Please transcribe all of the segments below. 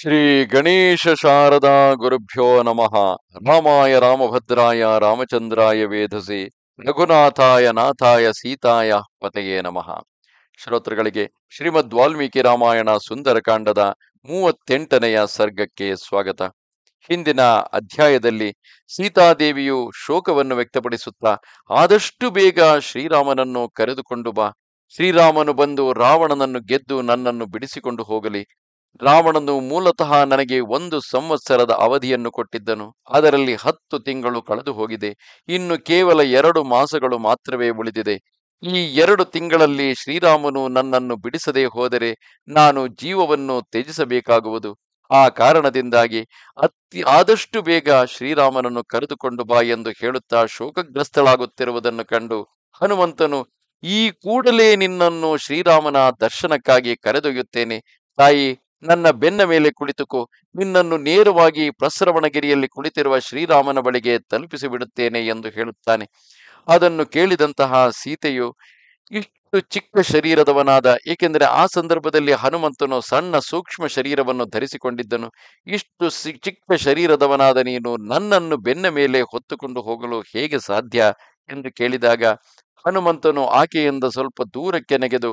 ಶ್ರೀ ಗಣೇಶ ಶಾರದಾ ಗುರುಭ್ಯೋ ನಮಃ ರಾಮಾಯ ರಾಮಭದ್ರಾಯ ರಾಮಚಂದ್ರಾಯ ವೇಧಸಿ ರಘುನಾಥಾಯ ನಾಥಾಯ ಸೀತಾಯ ಪತೆಯೇ ನಮಃ ಶ್ರೋತೃಗಳಿಗೆ ಶ್ರೀಮದ್ ವಾಲ್ಮೀಕಿ ರಾಮಾಯಣ ಸುಂದರಕಾಂಡದ ಮೂವತ್ತೆಂಟನೆಯ ಸರ್ಗಕ್ಕೆ ಸ್ವಾಗತ ಹಿಂದಿನ ಅಧ್ಯಾಯದಲ್ಲಿ ಸೀತಾದೇವಿಯು ಶೋಕವನ್ನು ವ್ಯಕ್ತಪಡಿಸುತ್ತಾ ಆದಷ್ಟು ಬೇಗ ಶ್ರೀರಾಮನನ್ನು ಕರೆದುಕೊಂಡು ಬಾ ಶ್ರೀರಾಮನು ಬಂದು ರಾವಣನನ್ನು ಗೆದ್ದು ನನ್ನನ್ನು ಬಿಡಿಸಿಕೊಂಡು ಹೋಗಲಿ ರಾವಣನು ಮೂಲತಃ ನನಗೆ ಒಂದು ಸಂವತ್ಸರದ ಅವಧಿಯನ್ನು ಕೊಟ್ಟಿದ್ದನು ಅದರಲ್ಲಿ ಹತ್ತು ತಿಂಗಳು ಕಳೆದು ಹೋಗಿದೆ ಇನ್ನು ಕೇವಲ ಎರಡು ಮಾಸಗಳು ಮಾತ್ರವೇ ಉಳಿದಿದೆ ಈ ಎರಡು ತಿಂಗಳಲ್ಲಿ ಶ್ರೀರಾಮನು ನನ್ನನ್ನು ಬಿಡಿಸದೆ ಹೋದರೆ ನಾನು ಜೀವವನ್ನು ತ್ಯಜಿಸಬೇಕಾಗುವುದು ಆ ಕಾರಣದಿಂದಾಗಿ ಅತಿ ಆದಷ್ಟು ಬೇಗ ಶ್ರೀರಾಮನನ್ನು ಕರೆದುಕೊಂಡು ಬಾ ಎಂದು ಹೇಳುತ್ತಾ ಶೋಕಗ್ರಸ್ತಳಾಗುತ್ತಿರುವುದನ್ನು ಕಂಡು ಹನುಮಂತನು ಈ ಕೂಡಲೇ ನಿನ್ನನ್ನು ಶ್ರೀರಾಮನ ದರ್ಶನಕ್ಕಾಗಿ ಕರೆದೊಯ್ಯುತ್ತೇನೆ ತಾಯಿ ನನ್ನ ಬೆನ್ನ ಮೇಲೆ ಕುಳಿತುಕೋ ನಿನ್ನನ್ನು ನೇರವಾಗಿ ಪ್ರಸರವಣಗಿರಿಯಲ್ಲಿ ಕುಳಿತಿರುವ ಶ್ರೀರಾಮನ ಬಳಿಗೆ ತಲುಪಿಸಿ ಬಿಡುತ್ತೇನೆ ಎಂದು ಹೇಳುತ್ತಾನೆ ಅದನ್ನು ಕೇಳಿದಂತಹ ಸೀತೆಯು ಇಷ್ಟು ಚಿಕ್ಕ ಶರೀರದವನಾದ ಏಕೆಂದರೆ ಆ ಸಂದರ್ಭದಲ್ಲಿ ಹನುಮಂತನು ಸಣ್ಣ ಸೂಕ್ಷ್ಮ ಶರೀರವನ್ನು ಧರಿಸಿಕೊಂಡಿದ್ದನು ಇಷ್ಟು ಚಿಕ್ಕ ಶರೀರದವನಾದ ನೀನು ನನ್ನನ್ನು ಬೆನ್ನ ಮೇಲೆ ಹೊತ್ತುಕೊಂಡು ಹೋಗಲು ಹೇಗೆ ಸಾಧ್ಯ ಎಂದು ಕೇಳಿದಾಗ ಹನುಮಂತನು ಆಕೆಯಿಂದ ಸ್ವಲ್ಪ ದೂರಕ್ಕೆ ನೆಗೆದು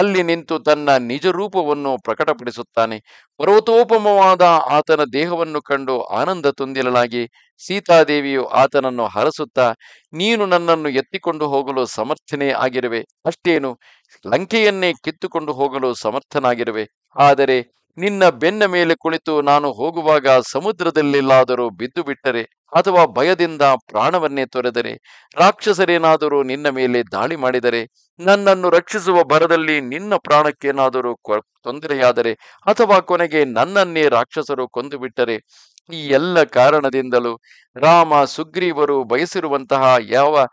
ಅಲ್ಲಿ ನಿಂತು ತನ್ನ ನಿಜ ರೂಪವನ್ನು ಪ್ರಕಟಪಡಿಸುತ್ತಾನೆ ಪರ್ವತೋಪಮವಾದ ಆತನ ದೇಹವನ್ನು ಕಂಡು ಆನಂದ ತುಂದಿರಲಾಗಿ ಸೀತಾದೇವಿಯು ಆತನನ್ನು ಹರಸುತ್ತಾ ನೀನು ನನ್ನನ್ನು ಎತ್ತಿಕೊಂಡು ಹೋಗಲು ಸಮರ್ಥನೇ ಆಗಿರುವೆ ಅಷ್ಟೇನು ಲಂಕೆಯನ್ನೇ ಕಿತ್ತುಕೊಂಡು ಹೋಗಲು ಸಮರ್ಥನಾಗಿರುವೆ ಆದರೆ ನಿನ್ನ ಬೆನ್ನ ಮೇಲೆ ಕುಳಿತು ನಾನು ಹೋಗುವಾಗ ಸಮುದ್ರದಲ್ಲೆಲ್ಲಾದರೂ ಬಿದ್ದು ಬಿಟ್ಟರೆ ಅಥವಾ ಭಯದಿಂದ ಪ್ರಾಣವನ್ನೇ ತೊರೆದರೆ ರಾಕ್ಷಸರೇನಾದರೂ ನಿನ್ನ ಮೇಲೆ ದಾಳಿ ಮಾಡಿದರೆ ನನ್ನನ್ನು ರಕ್ಷಿಸುವ ಭರದಲ್ಲಿ ನಿನ್ನ ಪ್ರಾಣಕ್ಕೇನಾದರೂ ತೊಂದರೆಯಾದರೆ ಅಥವಾ ಕೊನೆಗೆ ನನ್ನನ್ನೇ ರಾಕ್ಷಸರು ಕೊಂದು ಬಿಟ್ಟರೆ ಈ ಎಲ್ಲ ಕಾರಣದಿಂದಲೂ ರಾಮ ಸುಗ್ರೀವರು ಬಯಸಿರುವಂತಹ ಯಾವ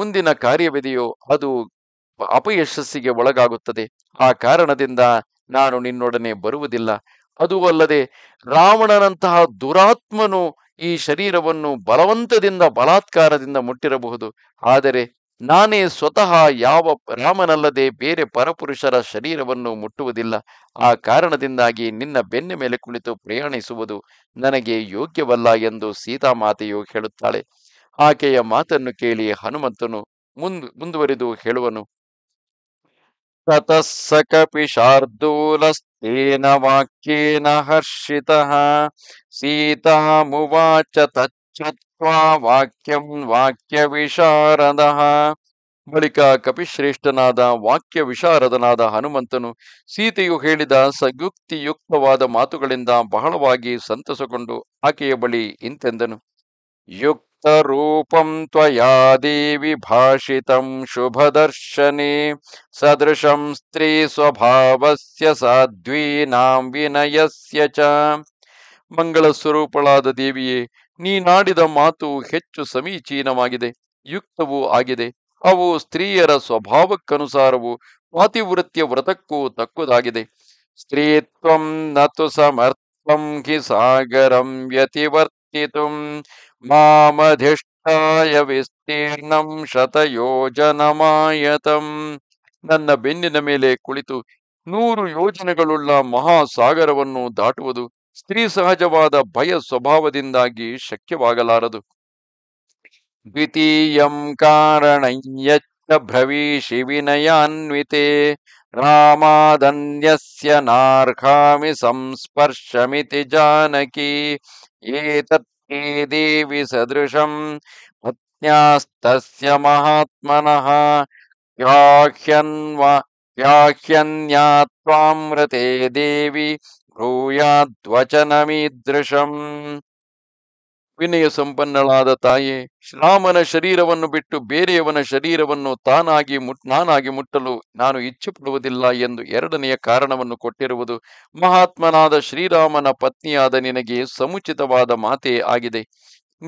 ಮುಂದಿನ ಕಾರ್ಯವಿದೆಯೋ ಅದು ಅಪಯಶಸ್ಸಿಗೆ ಒಳಗಾಗುತ್ತದೆ ಆ ಕಾರಣದಿಂದ ನಾನು ನಿನ್ನೊಡನೆ ಬರುವುದಿಲ್ಲ ಅದು ಅಲ್ಲದೆ ರಾವಣನಂತಹ ದುರಾತ್ಮನು ಈ ಶರೀರವನ್ನು ಬಲವಂತದಿಂದ ಬಲಾತ್ಕಾರದಿಂದ ಮುಟ್ಟಿರಬಹುದು ಆದರೆ ನಾನೇ ಸ್ವತಃ ಯಾವ ರಾಮನಲ್ಲದೆ ಬೇರೆ ಪರಪುರುಷರ ಶರೀರವನ್ನು ಮುಟ್ಟುವುದಿಲ್ಲ ಆ ಕಾರಣದಿಂದಾಗಿ ನಿನ್ನ ಬೆನ್ನ ಮೇಲೆ ಕುಳಿತು ಪ್ರಯಾಣಿಸುವುದು ನನಗೆ ಯೋಗ್ಯವಲ್ಲ ಎಂದು ಸೀತಾಮಾತೆಯು ಹೇಳುತ್ತಾಳೆ ಆಕೆಯ ಮಾತನ್ನು ಕೇಳಿ ಹನುಮಂತನು ಮುಂದ್ ಮುಂದುವರಿದು ಹೇಳುವನು ततः स कपिशार्दूलस्तेन वाक्येन हर्षितः सीतामुवाच तच्छत्वा वाक्यं ವಾಕ್ಯವಿಶಾರದಃ ಬಳಿಕ ಕಪಿಶ್ರೇಷ್ಠನಾದ ವಾಕ್ಯ ವಿಶಾರದನಾದ ಹನುಮಂತನು ಸೀತೆಯು ಹೇಳಿದ ಸಯುಕ್ತಿಯುಕ್ತವಾದ ಮಾತುಗಳಿಂದ ಬಹಳವಾಗಿ ಸಂತಸಗೊಂಡು ಆಕೆಯ ಬಳಿ ಇಂತೆಂದನು ಯುಕ್ रूपं त्वया देवि ಶುಭದರ್ಶನೆ ಸದೃಶಂ ಸ್ತ್ರೀ ಸ್ವಭಾವಸ್ಯ ಸಾಧ್ವೀನಾಂ ವಿನಯಸ್ಯ ಚ ಮಂಗಳ ಸ್ವರೂಪಳಾದ ದೇವಿಯೇ ನೀನಾಡಿದ ಮಾತು ಹೆಚ್ಚು ಸಮೀಚೀನವಾಗಿದೆ ಯುಕ್ತವೂ ಆಗಿದೆ ಅವು ಸ್ತ್ರೀಯರ ಸ್ವಭಾವಕ್ಕನುಸಾರವು ಪಾತಿವೃತ್ಯ ವ್ರತಕ್ಕೂ ತಕ್ಕುದಾಗಿದೆ ಸ್ತ್ರೀತ್ವಂ ನತು ಸಮರ್ಥಂ ಹಿ ಸಾಗರಂ ವ್ಯತಿವರ್ತ ितुं ಮಾಮಧಿಷ್ಠಾಯ ವಿಸ್ತೀರ್ಣಂ ಶತಯೋಜನಮಾಯತಂ ನನ್ನ ಬೆನ್ನಿನ ಮೇಲೆ ಕುಳಿತು ನೂರು ಯೋಜನೆಗಳುಳ್ಳ ಮಹಾಸಾಗರವನ್ನು ದಾಟುವುದು ಸ್ತ್ರೀ ಸಹಜವಾದ ಭಯ ಸ್ವಭಾವದಿಂದಾಗಿ ಶಕ್ಯವಾಗಲಾರದು ದ್ವಿತೀಯಂ ಯಚ್ಚ ಭ್ರವೀಶಿ ವಿನಯಾನ್ವಿತೆ रामादन्यस्य नार्हामि संस्पर्शमिति जानकी एतत् ये देवि सदृशम् पत्न्यास्तस्य महात्मनः व्याह्यन्व देवि ब्रूयाद्वचनमीदृशम् ವಿನಯ ಸಂಪನ್ನಳಾದ ತಾಯಿ ರಾಮನ ಶರೀರವನ್ನು ಬಿಟ್ಟು ಬೇರೆಯವನ ಶರೀರವನ್ನು ತಾನಾಗಿ ಮುಟ್ ನಾನಾಗಿ ಮುಟ್ಟಲು ನಾನು ಇಚ್ಛೆ ಪಡುವುದಿಲ್ಲ ಎಂದು ಎರಡನೆಯ ಕಾರಣವನ್ನು ಕೊಟ್ಟಿರುವುದು ಮಹಾತ್ಮನಾದ ಶ್ರೀರಾಮನ ಪತ್ನಿಯಾದ ನಿನಗೆ ಸಮುಚಿತವಾದ ಮಾತೇ ಆಗಿದೆ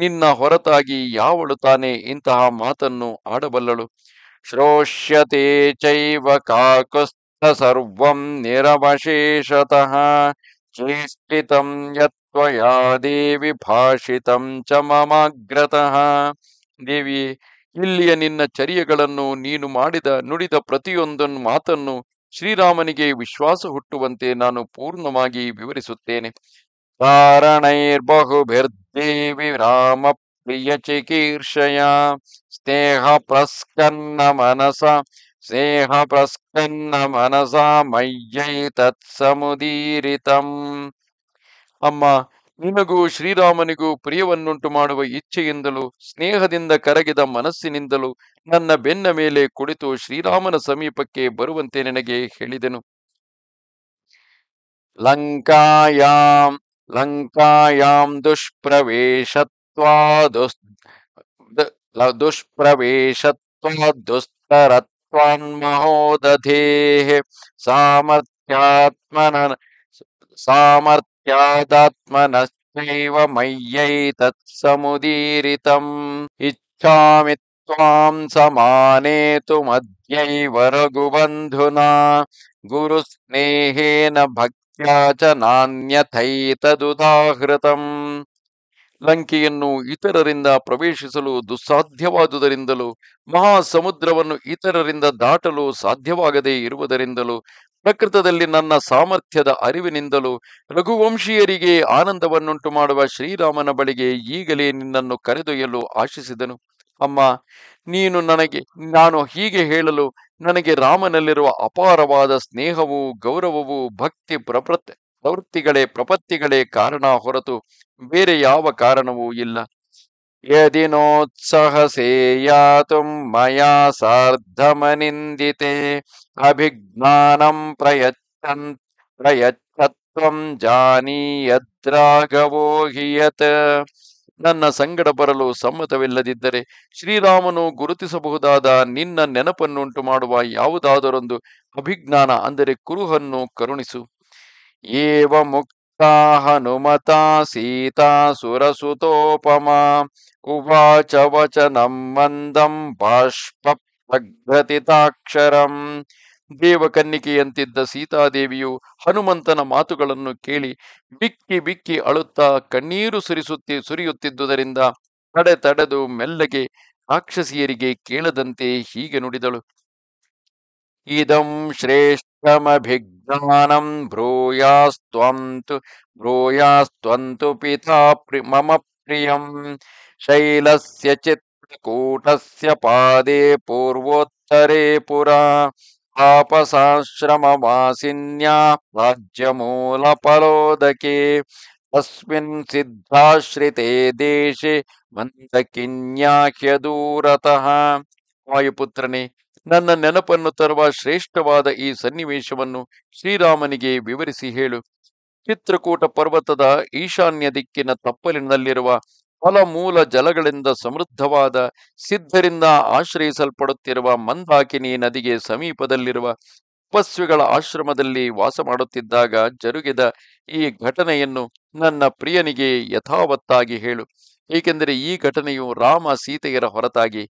ನಿನ್ನ ಹೊರತಾಗಿ ಯಾವಳು ತಾನೇ ಇಂತಹ ಮಾತನ್ನು ಆಡಬಲ್ಲಳು ಶ್ರೋಷ್ಯತೆ ಚೈವ ಕಾಕುಸ್ಥ ಸರ್ವಂ ನಿರವಶೇಷತಃ ಚೇಷ್ಟಿತಂ ಯತ್ ತ್ವಯಾ ದೇವಿ ಭಾಷಿತಂ ಚ ಮಮಾಗ್ರತಃ ದೇವಿ ಇಲ್ಲಿಯ ನಿನ್ನ ಚರ್ಯಗಳನ್ನು ನೀನು ಮಾಡಿದ ನುಡಿದ ಪ್ರತಿಯೊಂದನ್ನು ಮಾತನ್ನು ಶ್ರೀರಾಮನಿಗೆ ವಿಶ್ವಾಸ ಹುಟ್ಟುವಂತೆ ನಾನು ಪೂರ್ಣವಾಗಿ ವಿವರಿಸುತ್ತೇನೆ ಕಾರಣೈರ್ಬಹುಭಿರ್ದೇವಿ ರಾಮ ಪ್ರಿಯ ಚಿಕೀರ್ಷಯ ಸ್ನೇಹ ಪ್ರಸ್ಕನ್ನ ಮನಸ ಸ್ನೇಹ ಪ್ರಸ್ಕನ್ನ ಮನಸ ಮಯ್ಯೈ ತತ್ಸಮುದೀರಿತಂ ಅಮ್ಮ ನಿನಗೂ ಶ್ರೀರಾಮನಿಗೂ ಪ್ರಿಯವನ್ನುಂಟು ಮಾಡುವ ಇಚ್ಛೆಯಿಂದಲೂ ಸ್ನೇಹದಿಂದ ಕರಗಿದ ಮನಸ್ಸಿನಿಂದಲೂ ನನ್ನ ಬೆನ್ನ ಮೇಲೆ ಕುಳಿತು ಶ್ರೀರಾಮನ ಸಮೀಪಕ್ಕೆ ಬರುವಂತೆ ನನಗೆ ಹೇಳಿದೆನು ಲಂಕಾಯಾಂ ಲಂಕಾಯಾಂ ದುಷ್ಪ್ರವೇಶತ್ವಾ ದುಸ್ತರತ್ವಾನ್ ದುಸ್ತರತ್ವಾನ್ಮಹೋದಧೇಹೆ ಸಾಮರ್ಥ್ಯಾತ್ಮನ ಸಾಮರ್ಥ್ಯ ತತ್ಸಮುದೀರಿತಂ ಇಚ್ಛಾಮಿ ತ್ವಾಂ त्वाम् समानेतुमद्यैव ರಘುಬಂಧುನಾ ಗುರುಸ್ನೇಹೇನ भक्त्या ಚ ನಾನ್ಯಥೈತದುದಾಹೃತಂ ಲಂಕೆಯನ್ನು ಇತರರಿಂದ ಪ್ರವೇಶಿಸಲು ದುಸ್ಸಾಧ್ಯವಾದುದರಿಂದಲೂ ಮಹಾಸಮುದ್ರವನ್ನು ಇತರರಿಂದ ದಾಟಲು ಸಾಧ್ಯವಾಗದೇ ಇರುವುದರಿಂದಲೂ ಪ್ರಕೃತದಲ್ಲಿ ನನ್ನ ಸಾಮರ್ಥ್ಯದ ಅರಿವಿನಿಂದಲೂ ರಘುವಂಶೀಯರಿಗೆ ಆನಂದವನ್ನುಂಟು ಮಾಡುವ ಶ್ರೀರಾಮನ ಬಳಿಗೆ ಈಗಲೇ ನಿನ್ನನ್ನು ಕರೆದೊಯ್ಯಲು ಆಶಿಸಿದನು ಅಮ್ಮ ನೀನು ನನಗೆ ನಾನು ಹೀಗೆ ಹೇಳಲು ನನಗೆ ರಾಮನಲ್ಲಿರುವ ಅಪಾರವಾದ ಸ್ನೇಹವು ಗೌರವವು ಭಕ್ತಿ ಪ್ರಪತ್ ಪ್ರವೃತ್ತಿಗಳೇ ಪ್ರಪತ್ತಿಗಳೇ ಕಾರಣ ಹೊರತು ಬೇರೆ ಯಾವ ಕಾರಣವೂ ಇಲ್ಲ यदि नोत्सहसे ಮಯಾ ಸಾರ್ಧಮನಿಂದಿತೆ ಅಭಿಜ್ಞಾನಂ अभिज्ञानं ಪ್ರಯತ್ನತ್ವಂ ಜಾನೀಯದ್ರಾಗವೋ ಹಿಯತ್ ನನ್ನ ಸಂಗಡ ಬರಲು ಸಮ್ಮತವಿಲ್ಲದಿದ್ದರೆ ಶ್ರೀರಾಮನು ಗುರುತಿಸಬಹುದಾದ ನಿನ್ನ ನೆನಪನ್ನುಂಟು ಮಾಡುವ ಯಾವುದಾದರೊಂದು ಅಭಿಜ್ಞಾನ ಅಂದರೆ ಕುರುಹನ್ನು ಕರುಣಿಸು ಏವ ಮುಕ್ತ सा ಸೀತಾ ಸುರಸುತೋಪಮ सुरसुतोपमा ಮಂದಂ वचनं मन्दं ದೇವಕನ್ನಿಕೆಯಂತಿದ್ದ ಸೀತಾದೇವಿಯು ಹನುಮಂತನ ಮಾತುಗಳನ್ನು ಕೇಳಿ ಬಿಕ್ಕಿ ಬಿಕ್ಕಿ ಅಳುತ್ತಾ ಕಣ್ಣೀರು ಸುರಿಸುತ್ತಿ ಸುರಿಯುತ್ತಿದ್ದುದರಿಂದ ತಡೆ ತಡೆದು ಮೆಲ್ಲಗೆ ರಾಕ್ಷಸಿಯರಿಗೆ ಕೇಳದಂತೆ ಹೀಗೆ ನುಡಿದಳು ಇದಂ ಶ್ರೇಷ್ಠಮಭಿಗ್ ದಾನಂ ಬ್ರೂಯಾಸ್ತ್ವಂತು ಬ್ರೂಯಾಸ್ತ್ವಂತು ಪಿತಾ ಮಮ ಪ್ರಿಯಂ ಶೈಲಸ್ಯ ಚಿತ್ರಕೂಟಸ್ಯ ಪಾದೇ ಪೂರ್ವೋತ್ತರೇ ಪುರ ತಾಪಸಾಶ್ರಮವಾಸಿನ್ಯಾ ರಾಜ್ಯಮೂಲಫಲೋದಕೆ तस्मिन् सिद्धाश्रिते देशे ವಾಯುಪುತ್ರನೇ ನನ್ನ ನೆನಪನ್ನು ತರುವ ಶ್ರೇಷ್ಠವಾದ ಈ ಸನ್ನಿವೇಶವನ್ನು ಶ್ರೀರಾಮನಿಗೆ ವಿವರಿಸಿ ಹೇಳು ಚಿತ್ರಕೂಟ ಪರ್ವತದ ಈಶಾನ್ಯ ದಿಕ್ಕಿನ ತಪ್ಪಲಿನಲ್ಲಿರುವ ಫಲಮೂಲ ಜಲಗಳಿಂದ ಸಮೃದ್ಧವಾದ ಸಿದ್ಧರಿಂದ ಆಶ್ರಯಿಸಲ್ಪಡುತ್ತಿರುವ ಮಂದಾಕಿನಿ ನದಿಗೆ ಸಮೀಪದಲ್ಲಿರುವ ತಪಸ್ವಿಗಳ ಆಶ್ರಮದಲ್ಲಿ ವಾಸ ಮಾಡುತ್ತಿದ್ದಾಗ ಜರುಗಿದ ಈ ಘಟನೆಯನ್ನು ನನ್ನ ಪ್ರಿಯನಿಗೆ ಯಥಾವತ್ತಾಗಿ ಹೇಳು ಏಕೆಂದರೆ ಈ ಘಟನೆಯು ರಾಮ ಸೀತೆಯರ ಹೊರತಾಗಿ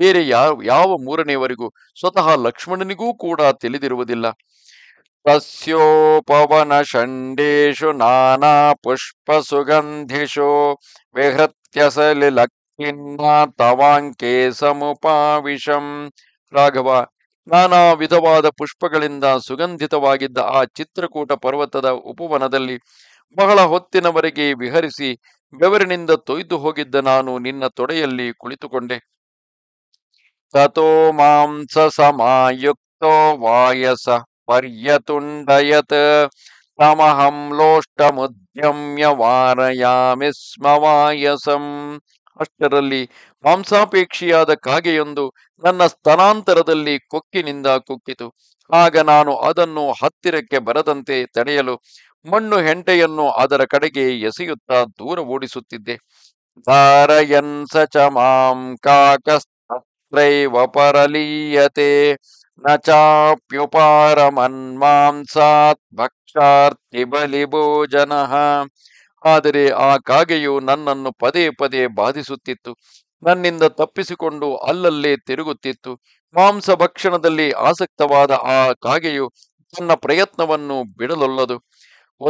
ಬೇರೆ ಯಾವ ಯಾವ ಮೂರನೆಯವರಿಗೂ ಸ್ವತಃ ಲಕ್ಷ್ಮಣನಿಗೂ ಕೂಡ ತಿಳಿದಿರುವುದಿಲ್ಲ ಸಸ್ಯೋಪವನ ಷಂಡೇಶು ನಾನಾ ಪುಷ್ಪ ಸುಗಂಧಿಷು ವಿಹೃತ್ಯಸಲಿ ಲಕ್ಷಿನ್ನ ತವಾಂಕೆ ಸಮುಪಾವಿಷಂ ರಾಘವ ನಾನಾ ವಿಧವಾದ ಪುಷ್ಪಗಳಿಂದ ಸುಗಂಧಿತವಾಗಿದ್ದ ಆ ಚಿತ್ರಕೂಟ ಪರ್ವತದ ಉಪವನದಲ್ಲಿ ಬಹಳ ಹೊತ್ತಿನವರೆಗೆ ವಿಹರಿಸಿ ಬೆವರಿನಿಂದ ತೊಯ್ದು ಹೋಗಿದ್ದ ನಾನು ನಿನ್ನ ತೊಡೆಯಲ್ಲಿ ಕುಳಿತುಕೊಂಡೆ ತೋ ಮಾಂಸ स ವಾಯಸ ಪರ್ಯತುಂಡಯತ್ ತಮಹಂ ಲೋಷ್ಟ ವಾರಯಾಮಿ ಸ್ಮ ವಾಯಸಂ ಅಷ್ಟರಲ್ಲಿ ಮಾಂಸಾಪೇಕ್ಷಿಯಾದ ಕಾಗೆಯೊಂದು ನನ್ನ ಸ್ಥಾನಾಂತರದಲ್ಲಿ ಕೊಕ್ಕಿನಿಂದ ಕುಕ್ಕಿತು ಆಗ ನಾನು ಅದನ್ನು ಹತ್ತಿರಕ್ಕೆ ಬರದಂತೆ ತಡೆಯಲು ಮಣ್ಣು ಹೆಂಟೆಯನ್ನು ಅದರ ಕಡೆಗೆ ಎಸೆಯುತ್ತಾ ದೂರ ಓಡಿಸುತ್ತಿದ್ದೆ ಧಾರಯನ್ ಸಚ ಮಾಂ ಕಾಕಸ್ त्रैव परलीयते ಚಾಪ್ಯುಪಾರಮನ್ಮಾಂಸಾತ್ ಭಕ್ಷಾರ್ಥಿ ಬಲಿಭೋಜನ ಆದರೆ ಆ ಕಾಗೆಯು ನನ್ನನ್ನು ಪದೇ ಪದೇ ಬಾಧಿಸುತ್ತಿತ್ತು ನನ್ನಿಂದ ತಪ್ಪಿಸಿಕೊಂಡು ಅಲ್ಲಲ್ಲೇ ತಿರುಗುತ್ತಿತ್ತು ಮಾಂಸ ಭಕ್ಷಣದಲ್ಲಿ ಆಸಕ್ತವಾದ ಆ ಕಾಗೆಯು ತನ್ನ ಪ್ರಯತ್ನವನ್ನು ಬಿಡಲೊಲ್ಲದು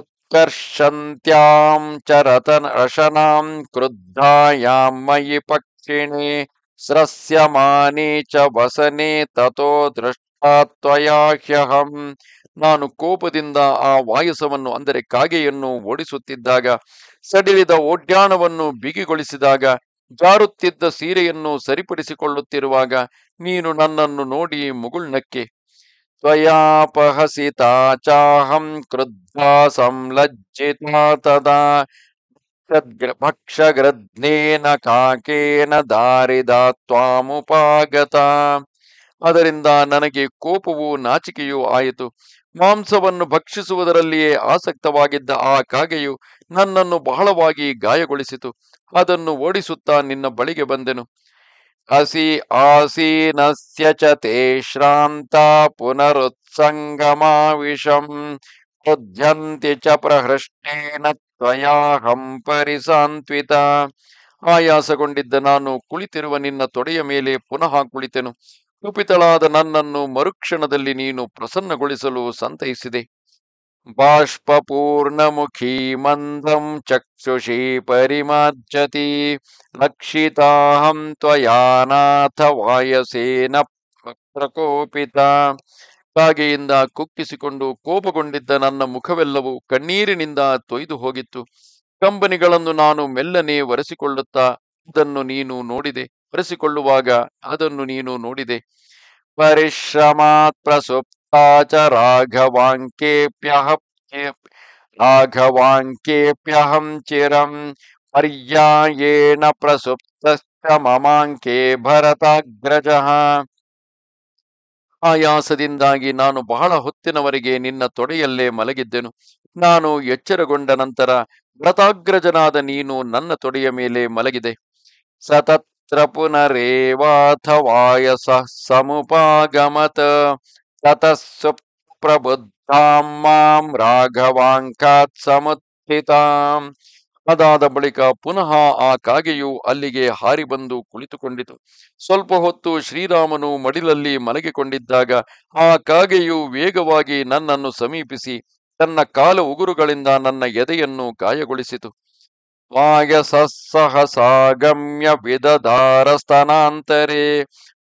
ಉತ್ಕರ್ಷಂತ್ಯಾಂ ಚರತನ ರಶನಾಂ ಕ್ರುದ್ಧಾಯಾಮಯಿ ಮಯಿ ಸ್ರಸ್ಯಮಾನೇ ಚ ವಸನೆ ತಥೋ ದೃಷ್ಟಾತ್ವಯಾಹ್ಯಹಂ ನಾನು ಕೋಪದಿಂದ ಆ ವಾಯಸವನ್ನು ಅಂದರೆ ಕಾಗೆಯನ್ನು ಓಡಿಸುತ್ತಿದ್ದಾಗ ಸಡಿಲಿದ ಓಡ್ಯಾಣವನ್ನು ಬಿಗಿಗೊಳಿಸಿದಾಗ ಜಾರುತ್ತಿದ್ದ ಸೀರೆಯನ್ನು ಸರಿಪಡಿಸಿಕೊಳ್ಳುತ್ತಿರುವಾಗ ನೀನು ನನ್ನನ್ನು ನೋಡಿ ಮುಗುಳ್ನಕ್ಕೆ ತ್ವಯಾಪಹಸಿತಾಚಾಹಂ ಚಾಹಂ ಕ್ರುದ್ಧ ಸಂಲಜ್ಜಿತಾ ತದಾ ಭಕ್ಷಗ್ರಜ್ಞೇನ ಕಾಕೇನ ದಾರಿದ ತ್ವಾಮುಪಾಗತ ಅದರಿಂದ ನನಗೆ ಕೋಪವೂ ನಾಚಿಕೆಯೂ ಆಯಿತು ಮಾಂಸವನ್ನು ಭಕ್ಷಿಸುವುದರಲ್ಲಿಯೇ ಆಸಕ್ತವಾಗಿದ್ದ ಆ ಕಾಗೆಯು ನನ್ನನ್ನು ಬಹಳವಾಗಿ ಗಾಯಗೊಳಿಸಿತು ಅದನ್ನು ಓಡಿಸುತ್ತಾ ನಿನ್ನ ಬಳಿಗೆ ಬಂದೆನು ಹಸಿ ಆಸೀನಸ್ಯ ಶ್ರಾಂತ ಪುನರುತ್ಸಂಗಮಾವಿಷಂ ಚ ಪ್ರಹೃಷ್ಟೇನ ತ್ವಯಾಹಂ ಪರಿಸಾನ್ವಿತ ಆಯಾಸಗೊಂಡಿದ್ದ ನಾನು ಕುಳಿತಿರುವ ನಿನ್ನ ತೊಡೆಯ ಮೇಲೆ ಪುನಃ ಕುಳಿತೆನು ಕುಪಿತಳಾದ ನನ್ನನ್ನು ಮರುಕ್ಷಣದಲ್ಲಿ ನೀನು ಪ್ರಸನ್ನಗೊಳಿಸಲು ಸಂತೈಸಿದೆ ಮುಖಿ ಮಂದಂ ಚಕ್ಷುಷಿ ಪರಿಮಾರ್ಜತಿ ಲಕ್ಷಿತಾಹಂ ತ್ವಯಾನಾಥ ವಾಯಸೇನ ಪ್ರಕೋಪಿತ ಅತ್ತಾಗೆಯಿಂದ ಕುಕ್ಕಿಸಿಕೊಂಡು ಕೋಪಗೊಂಡಿದ್ದ ನನ್ನ ಮುಖವೆಲ್ಲವೂ ಕಣ್ಣೀರಿನಿಂದ ತೊಯ್ದು ಹೋಗಿತ್ತು ಕಂಬನಿಗಳನ್ನು ನಾನು ಮೆಲ್ಲನೆ ಒರೆಸಿಕೊಳ್ಳುತ್ತಾ ಅದನ್ನು ನೀನು ನೋಡಿದೆ ಒರೆಸಿಕೊಳ್ಳುವಾಗ ಅದನ್ನು ನೀನು ನೋಡಿದೆ ಪರಿಶ್ರಮಾತ್ ಪ್ರಸುಪ್ತಾಚ ರಾಘವಾಂಕೇಪ್ಯಹ ರಾಘವಾಂಕೇಪ್ಯಹಂ ಚಿರಂ ಪರ್ಯಾಯೇಣ ಪ್ರಸುಪ್ತ ಮಮಾಂಕೇ ಆಯಾಸದಿಂದಾಗಿ ನಾನು ಬಹಳ ಹೊತ್ತಿನವರೆಗೆ ನಿನ್ನ ತೊಡೆಯಲ್ಲೇ ಮಲಗಿದ್ದೆನು ನಾನು ಎಚ್ಚರಗೊಂಡ ನಂತರ ವ್ರತಾಗ್ರಜನಾದ ನೀನು ನನ್ನ ತೊಡೆಯ ಮೇಲೆ ಮಲಗಿದೆ ಸತತ್ರ ಪುನರೇವಾಥವಾಯಸ ಸಮುಪಾಗಮತ ಸತಸ್ಸು ಪ್ರಬುದ್ಧಾಂ ಮಾಂ ರಾಘವಾಂಕಾತ್ ಸಮುತ್ಥಿತಾಂ ಅದಾದ ಬಳಿಕ ಪುನಃ ಆ ಕಾಗೆಯು ಅಲ್ಲಿಗೆ ಹಾರಿ ಬಂದು ಕುಳಿತುಕೊಂಡಿತು ಸ್ವಲ್ಪ ಹೊತ್ತು ಶ್ರೀರಾಮನು ಮಡಿಲಲ್ಲಿ ಮಲಗಿಕೊಂಡಿದ್ದಾಗ ಆ ಕಾಗೆಯು ವೇಗವಾಗಿ ನನ್ನನ್ನು ಸಮೀಪಿಸಿ ತನ್ನ ಕಾಲು ಉಗುರುಗಳಿಂದ ನನ್ನ ಎದೆಯನ್ನು ಗಾಯಗೊಳಿಸಿತು ಸಹಸಾಗಮ್ಯ ವಿಧಧಾರ ಸ್ತನಾಂತರೇ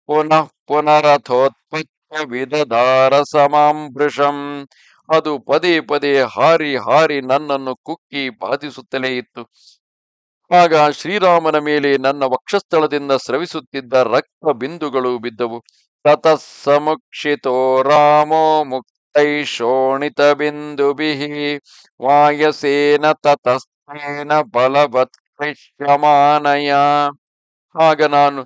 ಪುನಃ ಪುನರಥೋತ್ಪತ್ತ ವಿಧಧಾರ ಸಮಾಂಬೃಷಂ ಅದು ಪದೇ ಪದೇ ಹಾರಿ ಹಾರಿ ನನ್ನನ್ನು ಕುಕ್ಕಿ ಬಾಧಿಸುತ್ತಲೇ ಇತ್ತು ಆಗ ಶ್ರೀರಾಮನ ಮೇಲೆ ನನ್ನ ವಕ್ಷಸ್ಥಳದಿಂದ ಸ್ರವಿಸುತ್ತಿದ್ದ ರಕ್ತ ಬಿಂದುಗಳು ಬಿದ್ದವು ಸಮುಕ್ಷಿತೋ ರಾಮೋ ಮುಕ್ತೈ ಶೋಣಿತ ಬಿಂದು ಬಿಹಿ ವಾಯಸೇನ ತತಸ್ತೇನ ಬಲವತ್ಕೃಷ್ಯಮಾನಯ ಆಗ ನಾನು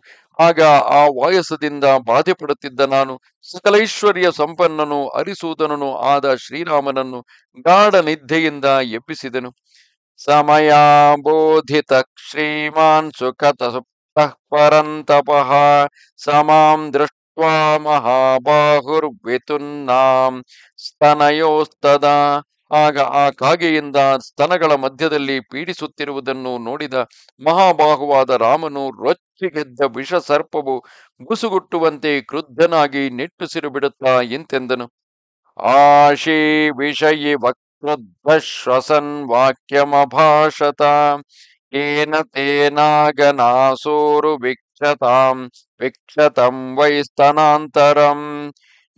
ಆಗ ಆ ವಾಯಸದಿಂದ ಬಾಧೆ ಪಡುತ್ತಿದ್ದ ನಾನು ಸಕಲೈಶ್ವರ್ಯ ಸಂಪನ್ನನು ಅರಿಸೂತನನು ಆದ ಶ್ರೀರಾಮನನ್ನು ಗಾಢ ನಿದ್ದೆಯಿಂದ ಎಬ್ಬಿಸಿದನು ಸಮಯ ಬೋಧಿತ ಶ್ರೀಮಾನ್ ಸುಖತ ಪರಂತಪ ಸಮಾಂ ದೃಷ್ಟ್ವಾ ಮಹಾಬಾಹುರ್ವಿತುನ್ನಾಂ ಸ್ತನಯೋಸ್ತದ ಆಗ ಆ ಕಾಗೆಯಿಂದ ಸ್ತನಗಳ ಮಧ್ಯದಲ್ಲಿ ಪೀಡಿಸುತ್ತಿರುವುದನ್ನು ನೋಡಿದ ಮಹಾಬಾಹುವಾದ ರಾಮನು ರೊಚ್ಚಿಗೆದ್ದ ವಿಷ ಸರ್ಪವು ಗುಸುಗುಟ್ಟುವಂತೆ ಕ್ರುದ್ಧನಾಗಿ ನೆಟ್ಟುಸಿರು ಬಿಡುತ್ತಾ ಎಂತೆಂದನು ಆಶೇ ವಿಷಯಿ ವಕ್ರದ್ಧ ಶ್ವಸನ್ ವಾಕ್ಯಮಭಾಷತ ಏನ ತೇನಾಗನಾಸೋರು ವಿಕ್ಷತಾಂ ವಿಕ್ಷತಂ ವೈ ಸ್ತನಾಂತರಂ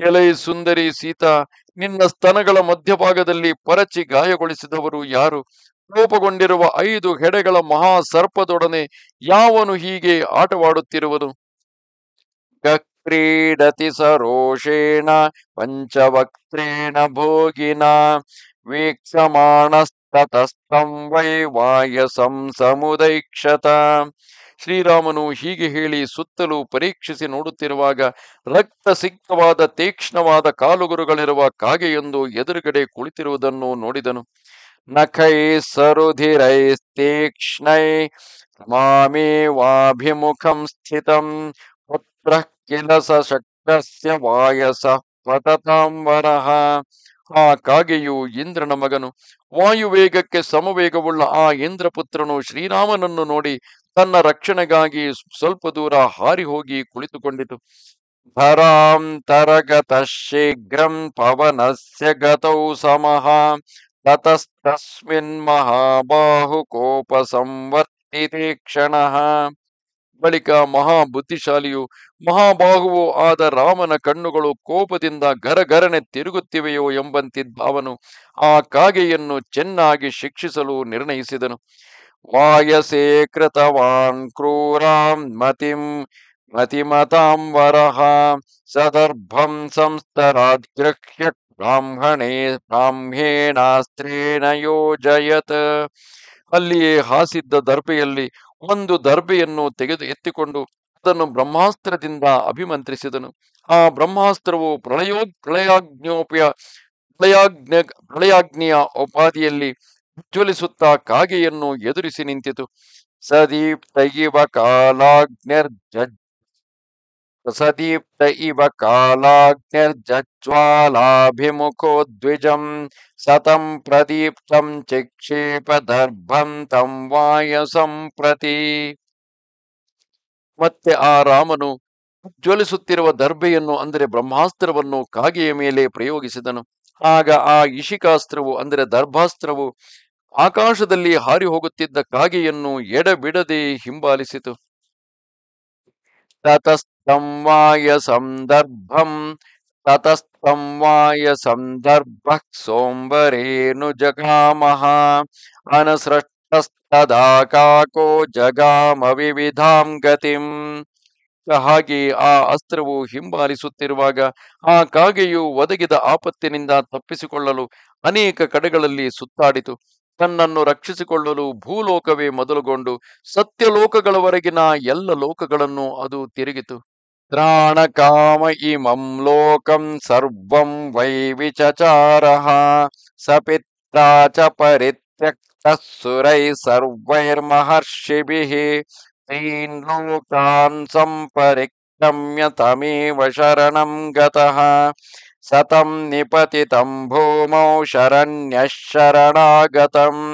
ಎಲೈ ಸುಂದರಿ ಸೀತಾ ನಿನ್ನ ಸ್ತನಗಳ ಮಧ್ಯಭಾಗದಲ್ಲಿ ಪರಚಿ ಗಾಯಗೊಳಿಸಿದವರು ಯಾರು ಕೋಪಗೊಂಡಿರುವ ಐದು ಹೆಡೆಗಳ ಮಹಾ ಸರ್ಪದೊಡನೆ ಯಾವನು ಹೀಗೆ ಆಟವಾಡುತ್ತಿರುವುದು ಕ್ರೀಡತಿ ಸರೋಷೇಣ ಪಂಚವಕ್ತ್ರೇಣ ಭೋಗಿನ ವೀಕ್ಷಮಾಣಸ್ತತಸ್ತಂ ವೈ ವಾಯಸಂ ಸಮುದೈಕ್ಷತ ಶ್ರೀರಾಮನು ಹೀಗೆ ಹೇಳಿ ಸುತ್ತಲೂ ಪರೀಕ್ಷಿಸಿ ನೋಡುತ್ತಿರುವಾಗ ರಕ್ತ ಸಿಕ್ತವಾದ ತೀಕ್ಷ್ಣವಾದ ಕಾಲುಗುರುಗಳಿರುವ ಕಾಗೆಯೊಂದು ಎದುರುಗಡೆ ಕುಳಿತಿರುವುದನ್ನು ನೋಡಿದನು ನಖೈ ಸರುಧಿರೈ ತೀಕ್ಷ್ಣೈ ವಾಭಿಮುಖಂ ಸ್ಥಿತಂ ಪುತ್ರ ಕೆಲಸ ಶಕ್ತಸ್ಯ ವಾಯಸ ವರಹ ಆ ಕಾಗೆಯು ಇಂದ್ರನ ಮಗನು ವಾಯುವೇಗಕ್ಕೆ ಸಮವೇಗವುಳ್ಳ ಆ ಇಂದ್ರಪುತ್ರನು ಶ್ರೀರಾಮನನ್ನು ನೋಡಿ ತನ್ನ ರಕ್ಷಣೆಗಾಗಿ ಸ್ವಲ್ಪ ದೂರ ಹಾರಿ ಹೋಗಿ ಕುಳಿತುಕೊಂಡಿತು ಧರಾಂ ಶೀಘ್ರಂ ಪವನಸ್ಯ ಗತೌ ಸಮಃ ತತಸ್ತಸ್ಮಿನ್ ಮಹಾಬಾಹು ಕೋಪ ಸಂವರ್ತಿ ಕ್ಷಣ ಬಳಿಕ ಮಹಾ ಬುದ್ಧಿಶಾಲಿಯು ಮಹಾಬಾಹುವೂ ಆದ ರಾಮನ ಕಣ್ಣುಗಳು ಕೋಪದಿಂದ ಗರಗರನೆ ತಿರುಗುತ್ತಿವೆಯೋ ಅವನು ಆ ಕಾಗೆಯನ್ನು ಚೆನ್ನಾಗಿ ಶಿಕ್ಷಿಸಲು ನಿರ್ಣಯಿಸಿದನು ವಾಯಸೇ ಕೃತವಾನ್ ಕ್ರೂರಾಂ ಮತಿಂ ಮತಿಮತಾಂ ವರಹ ಸದರ್ಭಂ ಸಂಸ್ತರಾದ್ಗೃಹ್ಯ ಬ್ರಾಹ್ಮಣೇ ಬ್ರಾಹ್ಮೇಣಾಸ್ತ್ರೇಣ ಯೋಜಯತ್ ಅಲ್ಲಿಯೇ ಹಾಸಿದ್ದ ದರ್ಪೆಯಲ್ಲಿ ಒಂದು ದರ್ಬೆಯನ್ನು ತೆಗೆದು ಎತ್ತಿಕೊಂಡು ಅದನ್ನು ಬ್ರಹ್ಮಾಸ್ತ್ರದಿಂದ ಅಭಿಮಂತ್ರಿಸಿದನು ಆ ಬ್ರಹ್ಮಾಸ್ತ್ರವು ಪ್ರಳಯೋ ಪ್ರಳಯಾಜ್ಞೋಪಯ ಪ್ರಳಯಾಜ್ಞ ಪ್ರಳಯಾಗ್ನಿಯ ಉಪಾಧಿಯಲ್ಲಿ ಉಜ್ವಲಿಸುತ್ತಾ ಕಾಗೆಯನ್ನು ಎದುರಿಸಿ ನಿಂತಿತು ಸದೀಪ್ ತೈವ ಕಾಲಾಗ್ನಿರ್ಜ ಸದೀಪ್ತ ಇವ कालाग्निर्ज्ज्वालाभिमुखो ಸತಂ सतम् ಚಿಕ್ಷೇಪ ದರ್ಭಂ ತಂ ವಾಯಸಂ ಪ್ರತಿ ಮತ್ತೆ ಆ ರಾಮನು ಜ್ವಲಿಸುತ್ತಿರುವ ದರ್ಭೆಯನ್ನು ಅಂದರೆ ಬ್ರಹ್ಮಾಸ್ತ್ರವನ್ನು ಕಾಗೆಯ ಮೇಲೆ ಪ್ರಯೋಗಿಸಿದನು ಆಗ ಆ ಇಶಿಕಾಸ್ತ್ರವು ಅಂದರೆ ದರ್ಭಾಸ್ತ್ರವು ಆಕಾಶದಲ್ಲಿ ಹಾರಿ ಹೋಗುತ್ತಿದ್ದ ಕಾಗೆಯನ್ನು ಎಡಬಿಡದೆ ಹಿಂಬಾಲಿಸಿತು ಸಂದರ್ಭಂ ತತಸ್ತಂವಾಯ ಸಂದರ್ಭ ಸೋಂಬರೇನು ಜಗಾಮಹ ಜಗಾಮಹಾ ಕಾಕೋ ಜಗಾಮ ವಿವಿಧಾಂ ಗತಿಂ ಹಾಗೆ ಆ ಅಸ್ತ್ರವು ಹಿಂಬಾಲಿಸುತ್ತಿರುವಾಗ ಆ ಕಾಗೆಯು ಒದಗಿದ ಆಪತ್ತಿನಿಂದ ತಪ್ಪಿಸಿಕೊಳ್ಳಲು ಅನೇಕ ಕಡೆಗಳಲ್ಲಿ ಸುತ್ತಾಡಿತು ತನ್ನನ್ನು ರಕ್ಷಿಸಿಕೊಳ್ಳಲು ಭೂಲೋಕವೇ ಮೊದಲುಗೊಂಡು ಸತ್ಯಲೋಕಗಳವರೆಗಿನ ಎಲ್ಲ ಲೋಕಗಳನ್ನು ಅದು ತಿರುಗಿತು त्राणकाम इमं लोकं सर्वं वैविचचारः सपित्रा च परित्यक्तः सुरैः सर्वैर्महर्षिभिः तीन् लोकान् सम्परिक्रम्य शरणं गतः सतं निपतितं भूमौ शरण्यः शरणागतम्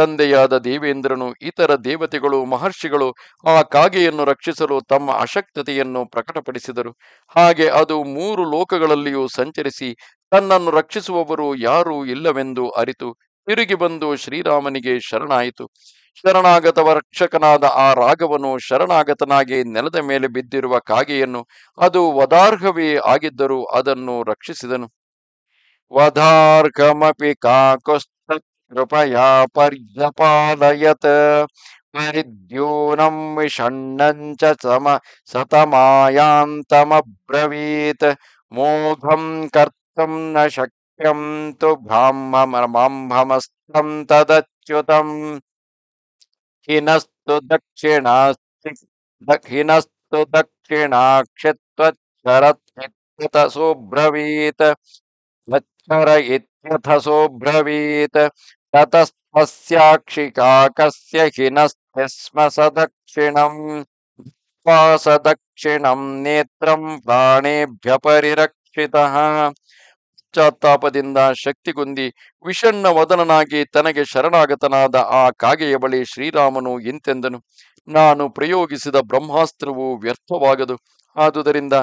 ತಂದೆಯಾದ ದೇವೇಂದ್ರನು ಇತರ ದೇವತೆಗಳು ಮಹರ್ಷಿಗಳು ಆ ಕಾಗೆಯನ್ನು ರಕ್ಷಿಸಲು ತಮ್ಮ ಅಶಕ್ತತೆಯನ್ನು ಪ್ರಕಟಪಡಿಸಿದರು ಹಾಗೆ ಅದು ಮೂರು ಲೋಕಗಳಲ್ಲಿಯೂ ಸಂಚರಿಸಿ ತನ್ನನ್ನು ರಕ್ಷಿಸುವವರು ಯಾರೂ ಇಲ್ಲವೆಂದು ಅರಿತು ತಿರುಗಿ ಬಂದು ಶ್ರೀರಾಮನಿಗೆ ಶರಣಾಯಿತು ಶರಣಾಗತವ ರಕ್ಷಕನಾದ ಆ ರಾಗವನು ಶರಣಾಗತನಾಗಿ ನೆಲದ ಮೇಲೆ ಬಿದ್ದಿರುವ ಕಾಗೆಯನ್ನು ಅದು ವದಾರ್ಹವೇ ಆಗಿದ್ದರೂ ಅದನ್ನು ರಕ್ಷಿಸಿದನು ವಧಾರ್ಘಮಿ ಕಾಕೋಸ್ತ कृपया पर्यपालयत परिद्यूनम् विषण्णम् च सम सतमायान्तमब्रवीत् मोघम् कर्तुम् न शक्यम् तु ब्राह्ममस्तम् तदच्युतम् हिनस्तु दक्षिणास्ति हिनस्तु दक्षिणाक्षित्वच्छरत् सुब्रवीत् मच्छर इत्यथ सुब्रवीत् ततस्तस्याक्षिका कस्य हिनस्त्यस्म सदक्षिणम् वा सदक्षिणम् नेत्रम् ಪ್ರಾಣೇಭ್ಯಪರಿರಕ್ಷಿತः ಪಶ್ಚಾತ್ತಾಪದಿಂದ ಶಕ್ತಿಗುಂದಿ ವಿಷಣ್ಣ ವದನನಾಗಿ ತನಗೆ ಶರಣಾಗತನಾದ ಆ ಕಾಗೆಯ ಬಳಿ ಶ್ರೀರಾಮನು ಎಂತೆಂದನು ನಾನು ಪ್ರಯೋಗಿಸಿದ ಬ್ರಹ್ಮಾಸ್ತ್ರವು ವ್ಯರ್ಥವಾಗದು ಆದುದರಿಂದ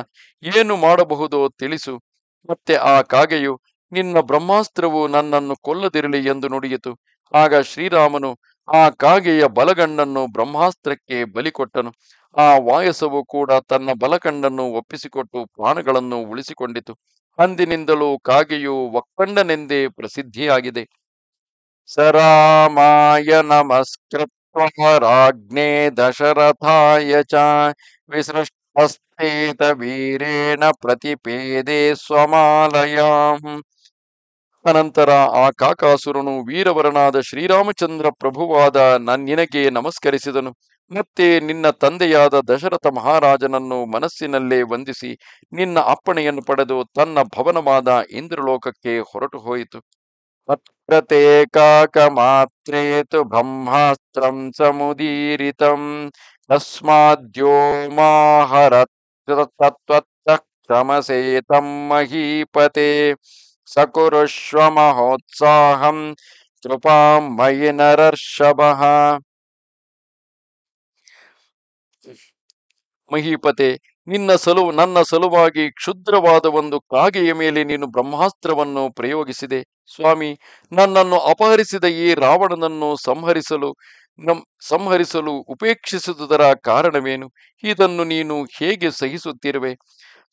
ಏನು ಮಾಡಬಹುದೋ ತಿಳಿಸು ಮತ್ತೆ ಆ ಕಾಗೆಯು ನಿನ್ನ ಬ್ರಹ್ಮಾಸ್ತ್ರವು ನನ್ನನ್ನು ಕೊಲ್ಲದಿರಲಿ ಎಂದು ನುಡಿಯಿತು ಆಗ ಶ್ರೀರಾಮನು ಆ ಕಾಗೆಯ ಬಲಗಣ್ಣನ್ನು ಬ್ರಹ್ಮಾಸ್ತ್ರಕ್ಕೆ ಬಲಿಕೊಟ್ಟನು ಆ ವಾಯಸವು ಕೂಡ ತನ್ನ ಬಲಕಣ್ಣನ್ನು ಒಪ್ಪಿಸಿಕೊಟ್ಟು ಪ್ರಾಣಗಳನ್ನು ಉಳಿಸಿಕೊಂಡಿತು ಅಂದಿನಿಂದಲೂ ಕಾಗೆಯು ಒಕ್ಕಂಡನೆಂದೇ ಪ್ರಸಿದ್ಧಿಯಾಗಿದೆ ಸರಾಮಾಯ ನಮಸ್ಕೃತ್ವ ರಾಜ್ಞೆ ದಶರಥಾಯ ಚ ವಿಸೃಷ್ಟೇತ ವೀರೇಣ ಪ್ರತಿಪೇದೆ ಸ್ವಮಾಲಯಂ ಅನಂತರ ಆ ಕಾಕಾಸುರನು ವೀರವರನಾದ ಶ್ರೀರಾಮಚಂದ್ರ ಪ್ರಭುವಾದ ನನ್ನಿನಗೆ ನಮಸ್ಕರಿಸಿದನು ಮತ್ತೆ ನಿನ್ನ ತಂದೆಯಾದ ದಶರಥ ಮಹಾರಾಜನನ್ನು ಮನಸ್ಸಿನಲ್ಲೇ ವಂದಿಸಿ ನಿನ್ನ ಅಪ್ಪಣೆಯನ್ನು ಪಡೆದು ತನ್ನ ಭವನವಾದ ಇಂದ್ರಲೋಕಕ್ಕೆ ಹೊರಟು ಹೋಯಿತು ತತ್ರತೆ ಕಾಕ ಮಾತ್ರೇತು ಬ್ರಹ್ಮಾಸ್ತ್ರಂ ಸಮುದೀರಿತಂ ತಸ್ಮಾದ್ಯೋಮಾಹರ ತತ್ವತ್ತ ಕ್ಷಮಸೇತಂ ಮಹೀಪತೆ ಮಹೋತ್ಸಾಹಂ ಕೃಪಾ ಮಯಿ ನರರ್ಷಭ ಮಹಿಪತೆ ನಿನ್ನ ಸಲು ನನ್ನ ಸಲುವಾಗಿ ಕ್ಷುದ್ರವಾದ ಒಂದು ಕಾಗೆಯ ಮೇಲೆ ನೀನು ಬ್ರಹ್ಮಾಸ್ತ್ರವನ್ನು ಪ್ರಯೋಗಿಸಿದೆ ಸ್ವಾಮಿ ನನ್ನನ್ನು ಅಪಹರಿಸಿದ ಈ ರಾವಣನನ್ನು ಸಂಹರಿಸಲು ನಮ್ ಸಂಹರಿಸಲು ಉಪೇಕ್ಷಿಸುವುದರ ಕಾರಣವೇನು ಇದನ್ನು ನೀನು ಹೇಗೆ ಸಹಿಸುತ್ತಿರುವೆ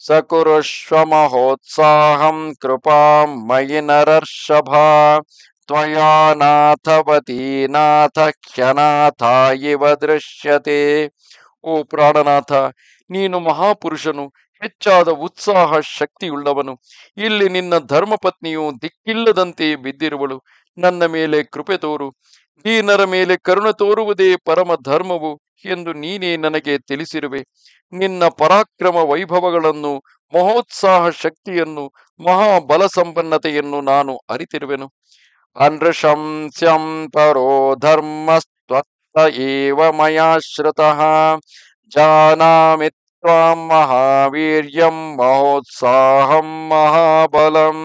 ಸಕುರುಷ್ವಮಹೋತ್ಸಾಹಂ ಮಹೋತ್ಸಾಹಂ ಮಯಿ ನರರ್ಷಭ त्वया नाथवती ಕ್ಷನಾಥ ದೃಶ್ಯತೆ ಓ ಪ್ರಾಣನಾಥ ನೀನು ಮಹಾಪುರುಷನು ಹೆಚ್ಚಾದ ಉತ್ಸಾಹ ಶಕ್ತಿಯುಳ್ಳವನು ಇಲ್ಲಿ ನಿನ್ನ ಧರ್ಮಪತ್ನಿಯು ದಿಕ್ಕಿಲ್ಲದಂತೆ ಬಿದ್ದಿರುವಳು ನನ್ನ ಮೇಲೆ ಕೃಪೆ ತೋರು ದೀನರ ಮೇಲೆ ಕರುಣ ತೋರುವುದೇ ಪರಮ ಧರ್ಮವು ಎಂದು ನೀನೇ ನನಗೆ ತಿಳಿಸಿರುವೆ ನಿನ್ನ ಪರಾಕ್ರಮ ವೈಭವಗಳನ್ನು ಮಹೋತ್ಸಾಹ ಶಕ್ತಿಯನ್ನು ಮಹಾಬಲ ಸಂಪನ್ನತೆಯನ್ನು ನಾನು ಅರಿತಿರುವೆನು ಅನೃಶಂಸ್ಯಂ ಪರೋ ಏವ ಮಹಾವೀರ್ಯಂ ಮಹೋತ್ಸಾಹಂ ಮಹಾಬಲಂ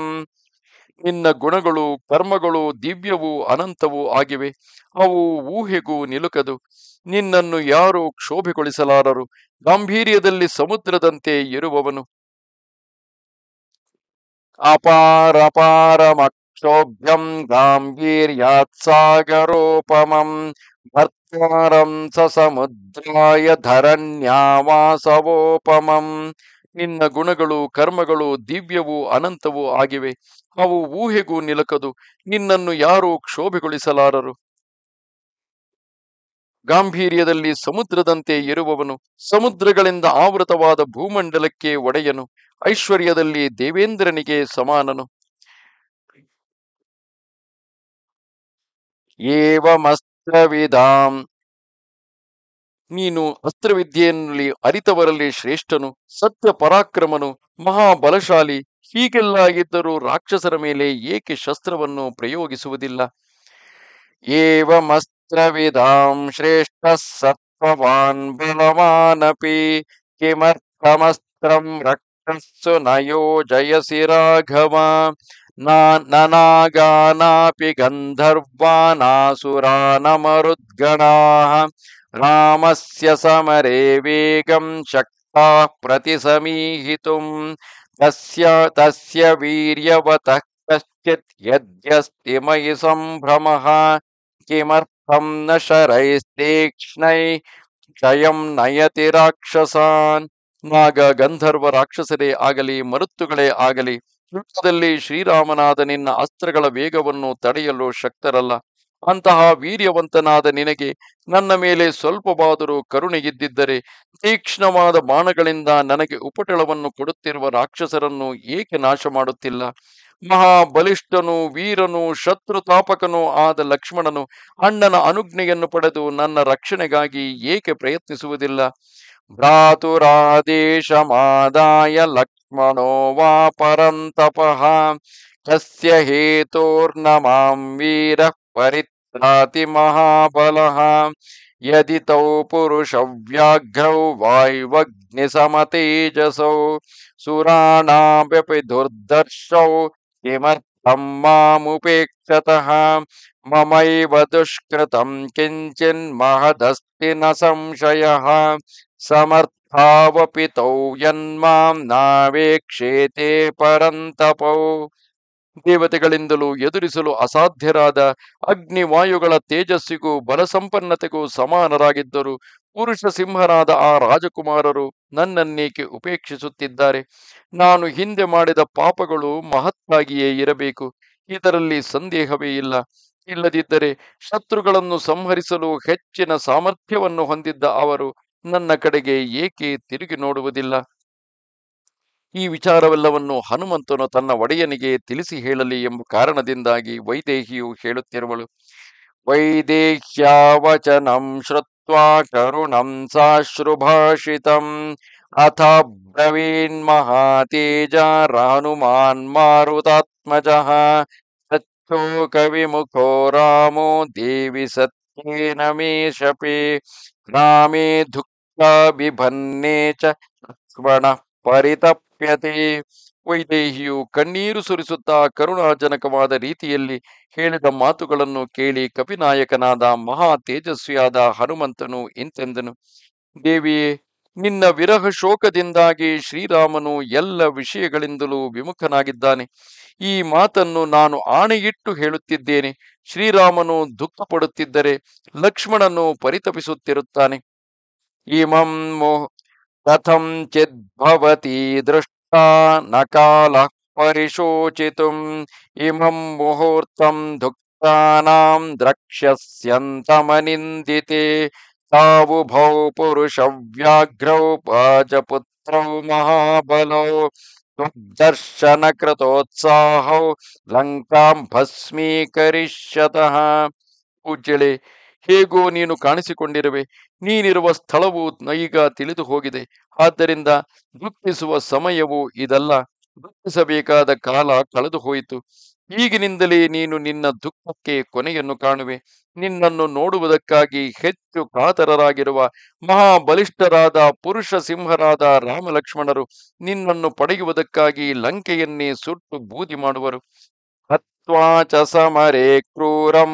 ನಿನ್ನ ಗುಣಗಳು ಕರ್ಮಗಳು ದಿವ್ಯವೂ ಅನಂತವೂ ಆಗಿವೆ ಅವು ಊಹೆಗೂ ನಿಲುಕದು ನಿನ್ನನ್ನು ಯಾರು ಕ್ಷೋಭೆಗೊಳಿಸಲಾರರು ಗಾಂಭೀರ್ಯದಲ್ಲಿ ಸಮುದ್ರದಂತೆ ಇರುವವನು ಅಪಾರಪಾರಮಕ್ಷೋಭ್ಯಂ ಗಾಂಭೀರ್ಯಾತ್ಸಾಗರೋಪಮಂ ಸಾಗರೋಪಮಂ ಭರ್ತಾರಂ ಸ ಸಮುದ್ರಾಯ ಧರಣ್ಯಾವಾಸವೋಪಮಂ ನಿನ್ನ ಗುಣಗಳು ಕರ್ಮಗಳು ದಿವ್ಯವೂ ಅನಂತವೂ ಆಗಿವೆ ಅವು ಊಹೆಗೂ ನಿಲಕದು ನಿನ್ನನ್ನು ಯಾರು ಕ್ಷೋಭೆಗೊಳಿಸಲಾರರು ಗಾಂಭೀರ್ಯದಲ್ಲಿ ಸಮುದ್ರದಂತೆ ಇರುವವನು ಸಮುದ್ರಗಳಿಂದ ಆವೃತವಾದ ಭೂಮಂಡಲಕ್ಕೆ ಒಡೆಯನು ಐಶ್ವರ್ಯದಲ್ಲಿ ದೇವೇಂದ್ರನಿಗೆ ಸಮಾನನು ಏವಮಸ್ತ್ರವಿಧಾಂ ನೀನು ಅಸ್ತ್ರವಿದ್ಯೆಯಲ್ಲಿ ಅರಿತವರಲ್ಲಿ ಶ್ರೇಷ್ಠನು ಸತ್ಯ ಪರಾಕ್ರಮನು ಮಹಾಬಲಶಾಲಿ ಹೀಗೆಲ್ಲ ಇದ್ದರೂ ರಾಕ್ಷಸರ ಮೇಲೆ ಏಕೆ ಶಸ್ತ್ರವನ್ನು ಪ್ರಯೋಗಿಸುವುದಿಲ್ಲ ಏವಮಸ್ತ श्रेष्ठ सत्वान्लवानी सत्त्ववान् रक्षसु नोजयसी रक्षस्सु न योजयसि राघव ननागानापि गन्धर्वानासुरानमरुद्गणाः रामस्य समरे वेगं शक्ताः प्रतिसमीहितुम् तस्य तस्य वीर्यवतः कश्चित् मयि संभ्रम किमर्थं ಸಂ ನ शरैस्तीक्ष्णै ನಯತಿ ರಾಕ್ಷಸಾನ್ ನಾಗ ಗಂಧರ್ವ ರಾಕ್ಷಸರೇ ಆಗಲಿ ಮರುತ್ತುಗಳೇ ಆಗಲಿ ಯುದ್ಧದಲ್ಲಿ ಶ್ರೀರಾಮನಾದ ನಿನ್ನ ಅಸ್ತ್ರಗಳ ವೇಗವನ್ನು ತಡೆಯಲು ಶಕ್ತರಲ್ಲ ಅಂತಹ ವೀರ್ಯವಂತನಾದ ನಿನಗೆ ನನ್ನ ಮೇಲೆ ಸ್ವಲ್ಪವಾದರೂ ಕರುಣೆಗಿದ್ದಿದ್ದರೆ ತೀಕ್ಷ್ಣವಾದ ಬಾಣಗಳಿಂದ ನನಗೆ ಉಪಟಳವನ್ನು ಕೊಡುತ್ತಿರುವ ರಾಕ್ಷಸರನ್ನು ಏಕೆ ನಾಶ ಮಾಡುತ್ತಿಲ್ಲ ಮಹಾಬಲಿಷ್ಠನು ವೀರನು ಶತ್ರು ತಾಪಕನು ಆದ ಲಕ್ಷ್ಮಣನು ಅಣ್ಣನ ಅನುಜ್ಞೆಯನ್ನು ಪಡೆದು ನನ್ನ ರಕ್ಷಣೆಗಾಗಿ ಏಕೆ ಪ್ರಯತ್ನಿಸುವುದಿಲ್ಲ ಭ್ರಾತುರಾದೇಶ ಮಾದಾಯ ಲಕ್ಷ್ಮಣೋ ವಾ ಪರಂತಪ ಕಸ್ಯ ಹೇತೋರ್ನ ಮಾಂ ವೀರ ಪರಿತ್ರಾತಿ ಮಹಾಬಲಃ ಯದಿ ತೌ ಪುರುಷವ್ಯಾಘ್ರೌ ವಾಯುವಗ್ನಿ ಸಮತೇಜಸೌ ಸುರಾಣಾಮ್ಯಪಿ ದುರ್ದರ್ಶೌ किमर्थं ಮಮೈವ ममैव दुष्कृतं किञ्चिन्महदस्ति न संशयः समर्थावपि ನಾವೇಕ್ಷೇತೆ यन्मां नावेक्षेते ದೇವತೆಗಳಿಂದಲೂ ಎದುರಿಸಲು ಅಸಾಧ್ಯರಾದ ಅಗ್ನಿವಾಯುಗಳ ತೇಜಸ್ಸಿಗೂ ಬಲಸಂಪನ್ನತೆಗೂ ಸಮಾನರಾಗಿದ್ದರು ಪುರುಷ ಸಿಂಹರಾದ ಆ ರಾಜಕುಮಾರರು ನನ್ನನ್ನೇಕೆ ಉಪೇಕ್ಷಿಸುತ್ತಿದ್ದಾರೆ ನಾನು ಹಿಂದೆ ಮಾಡಿದ ಪಾಪಗಳು ಮಹತ್ತಾಗಿಯೇ ಇರಬೇಕು ಇದರಲ್ಲಿ ಸಂದೇಹವೇ ಇಲ್ಲ ಇಲ್ಲದಿದ್ದರೆ ಶತ್ರುಗಳನ್ನು ಸಂಹರಿಸಲು ಹೆಚ್ಚಿನ ಸಾಮರ್ಥ್ಯವನ್ನು ಹೊಂದಿದ್ದ ಅವರು ನನ್ನ ಕಡೆಗೆ ಏಕೆ ತಿರುಗಿ ನೋಡುವುದಿಲ್ಲ ಈ ವಿಚಾರವೆಲ್ಲವನ್ನು ಹನುಮಂತನು ತನ್ನ ಒಡೆಯನಿಗೆ ತಿಳಿಸಿ ಹೇಳಲಿ ಎಂಬ ಕಾರಣದಿಂದಾಗಿ ವೈದೇಹಿಯು ಹೇಳುತ್ತಿರುವಳು ವೈದೇಹ್ಯಾವಚನಂ ಶ್ರತ್ त्वा साश्रुभाषित अथ ब्रवीन्महातेज ब्रवीन्महातेजारानुमान् मारुतात्मजः कविमुखो रामो देवि सत्येन मेषपि रामे दुःखाभिभन्ने च लक्ष्मणः परितप्यते ವೈದೇಹಿಯು ಕಣ್ಣೀರು ಸುರಿಸುತ್ತಾ ಕರುಣಾಜನಕವಾದ ರೀತಿಯಲ್ಲಿ ಹೇಳಿದ ಮಾತುಗಳನ್ನು ಕೇಳಿ ಕವಿನಾಯಕನಾದ ಮಹಾ ತೇಜಸ್ವಿಯಾದ ಹನುಮಂತನು ಇಂತೆಂದನು ದೇವಿಯೇ ನಿನ್ನ ವಿರಹ ಶೋಕದಿಂದಾಗಿ ಶ್ರೀರಾಮನು ಎಲ್ಲ ವಿಷಯಗಳಿಂದಲೂ ವಿಮುಖನಾಗಿದ್ದಾನೆ ಈ ಮಾತನ್ನು ನಾನು ಆಣೆಯಿಟ್ಟು ಹೇಳುತ್ತಿದ್ದೇನೆ ಶ್ರೀರಾಮನು ದುಃಖ ಪಡುತ್ತಿದ್ದರೆ ಲಕ್ಷ್ಮಣನು ಪರಿತಪಿಸುತ್ತಿರುತ್ತಾನೆ ಇಮಂ ಕಥಂ ಚಿದ್ಭವತಿ ದೃಷ್ಟ न कालः परिशोचितुम् इमं मुहूर्तं दुःखानां द्रक्ष्यस्यन्तमनिन्दिते तावुभौ पुरुषव्याघ्रौ पाजपुत्रौ महाबलौ त्वद्दर्शनकृतोत्साहौ लङ्कां भस्मीकरिष्यतः पूज्यले ಹೇಗೋ ನೀನು ಕಾಣಿಸಿಕೊಂಡಿರುವೆ ನೀನಿರುವ ಸ್ಥಳವು ಈಗ ತಿಳಿದು ಹೋಗಿದೆ ಆದ್ದರಿಂದ ದುಃಖಿಸುವ ಸಮಯವು ಇದಲ್ಲ ದುಃಖಿಸಬೇಕಾದ ಕಾಲ ಕಳೆದು ಹೋಯಿತು ಈಗಿನಿಂದಲೇ ನೀನು ನಿನ್ನ ದುಃಖಕ್ಕೆ ಕೊನೆಯನ್ನು ಕಾಣುವೆ ನಿನ್ನನ್ನು ನೋಡುವುದಕ್ಕಾಗಿ ಹೆಚ್ಚು ಕಾತರರಾಗಿರುವ ಮಹಾಬಲಿಷ್ಠರಾದ ಪುರುಷ ಸಿಂಹರಾದ ರಾಮಲಕ್ಷ್ಮಣರು ನಿನ್ನನ್ನು ಪಡೆಯುವುದಕ್ಕಾಗಿ ಲಂಕೆಯನ್ನೇ ಸುಟ್ಟು ಬೂದಿ ಮಾಡುವರು ಸಮರೆ समरे क्रूरं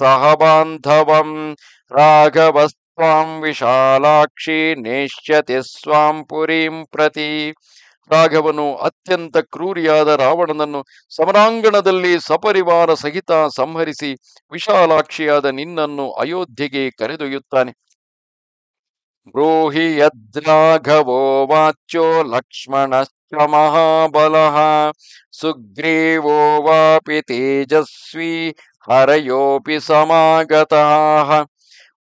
ಸಹ ಬಾಂಧವಂ ರಾಘವಸ್ವಾಂ ವಿಶಾಲಾಕ್ಷಿ ನೇಷ್ಯತೆ ಸ್ವಾಂ ಪುರೀಂ ಪ್ರತಿ ರಾಘವನು ಅತ್ಯಂತ ಕ್ರೂರಿಯಾದ ರಾವಣನನ್ನು ಸಮರಾಂಗಣದಲ್ಲಿ ಸಪರಿವಾರ ಸಹಿತ ಸಂಹರಿಸಿ ವಿಶಾಲಾಕ್ಷಿಯಾದ ನಿನ್ನನ್ನು ಅಯೋಧ್ಯೆಗೆ ಕರೆದೊಯ್ಯುತ್ತಾನೆ ಬ್ರೂಹಿ ಯದ್ರಾಘವೋ ವಾಚ್ಯೋ ಲಕ್ಷ್ಮಣ ಮಹಾಬಲ ಸುಗ್ರೀವೋ ವಾಪಿ ತೇಜಸ್ವಿ ಹರೆಯೋಪಿ ಸಮಾಗತಃ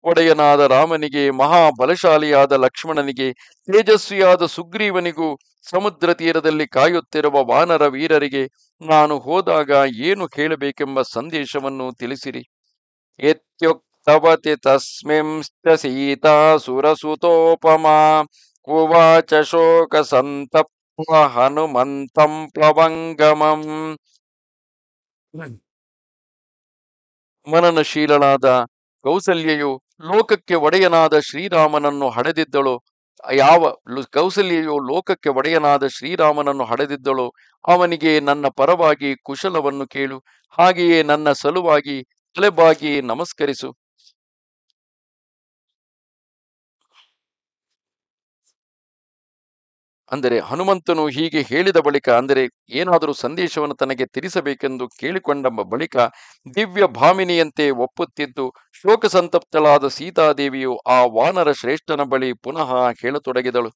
ಒಡೆಯನಾದ ರಾಮನಿಗೆ ಮಹಾಬಲಶಾಲಿಯಾದ ಲಕ್ಷ್ಮಣನಿಗೆ ತೇಜಸ್ವಿಯಾದ ಸುಗ್ರೀವನಿಗೂ ಸಮುದ್ರ ತೀರದಲ್ಲಿ ಕಾಯುತ್ತಿರುವ ವಾನರ ವೀರರಿಗೆ ನಾನು ಹೋದಾಗ ಏನು ಕೇಳಬೇಕೆಂಬ ಸಂದೇಶವನ್ನು ತಿಳಿಸಿರಿ ಎತ್ಯುಕ್ತವತಿ ತಸ್ಮಿಂಶ್ಚ ಸೀತಾ ಸುರಸುತೋಪಮ ಉವಾಚ ಶೋಕ ಸಂತಪ್ ಹನುಮಂತಂ ಮನನ ಮನನಶೀಲನಾದ ಕೌಸಲ್ಯೆಯು ಲೋಕಕ್ಕೆ ಒಡೆಯನಾದ ಶ್ರೀರಾಮನನ್ನು ಹಡೆದಿದ್ದಳು ಯಾವ ಕೌಸಲ್ಯೆಯು ಲೋಕಕ್ಕೆ ಒಡೆಯನಾದ ಶ್ರೀರಾಮನನ್ನು ಹಡೆದಿದ್ದಳು ಅವನಿಗೆ ನನ್ನ ಪರವಾಗಿ ಕುಶಲವನ್ನು ಕೇಳು ಹಾಗೆಯೇ ನನ್ನ ಸಲುವಾಗಿ ತಲೆಬಾಗಿ ನಮಸ್ಕರಿಸು ಅಂದರೆ ಹನುಮಂತನು ಹೀಗೆ ಹೇಳಿದ ಬಳಿಕ ಅಂದರೆ ಏನಾದರೂ ಸಂದೇಶವನ್ನು ತನಗೆ ತಿಳಿಸಬೇಕೆಂದು ಕೇಳಿಕೊಂಡಂಬ ಬಳಿಕ ದಿವ್ಯ ಭಾಮಿನಿಯಂತೆ ಒಪ್ಪುತ್ತಿದ್ದು ಶೋಕ ಸಂತಪ್ತಳಾದ ಸೀತಾದೇವಿಯು ಆ ವಾನರ ಶ್ರೇಷ್ಠನ ಬಳಿ ಪುನಃ ಹೇಳತೊಡಗಿದಳು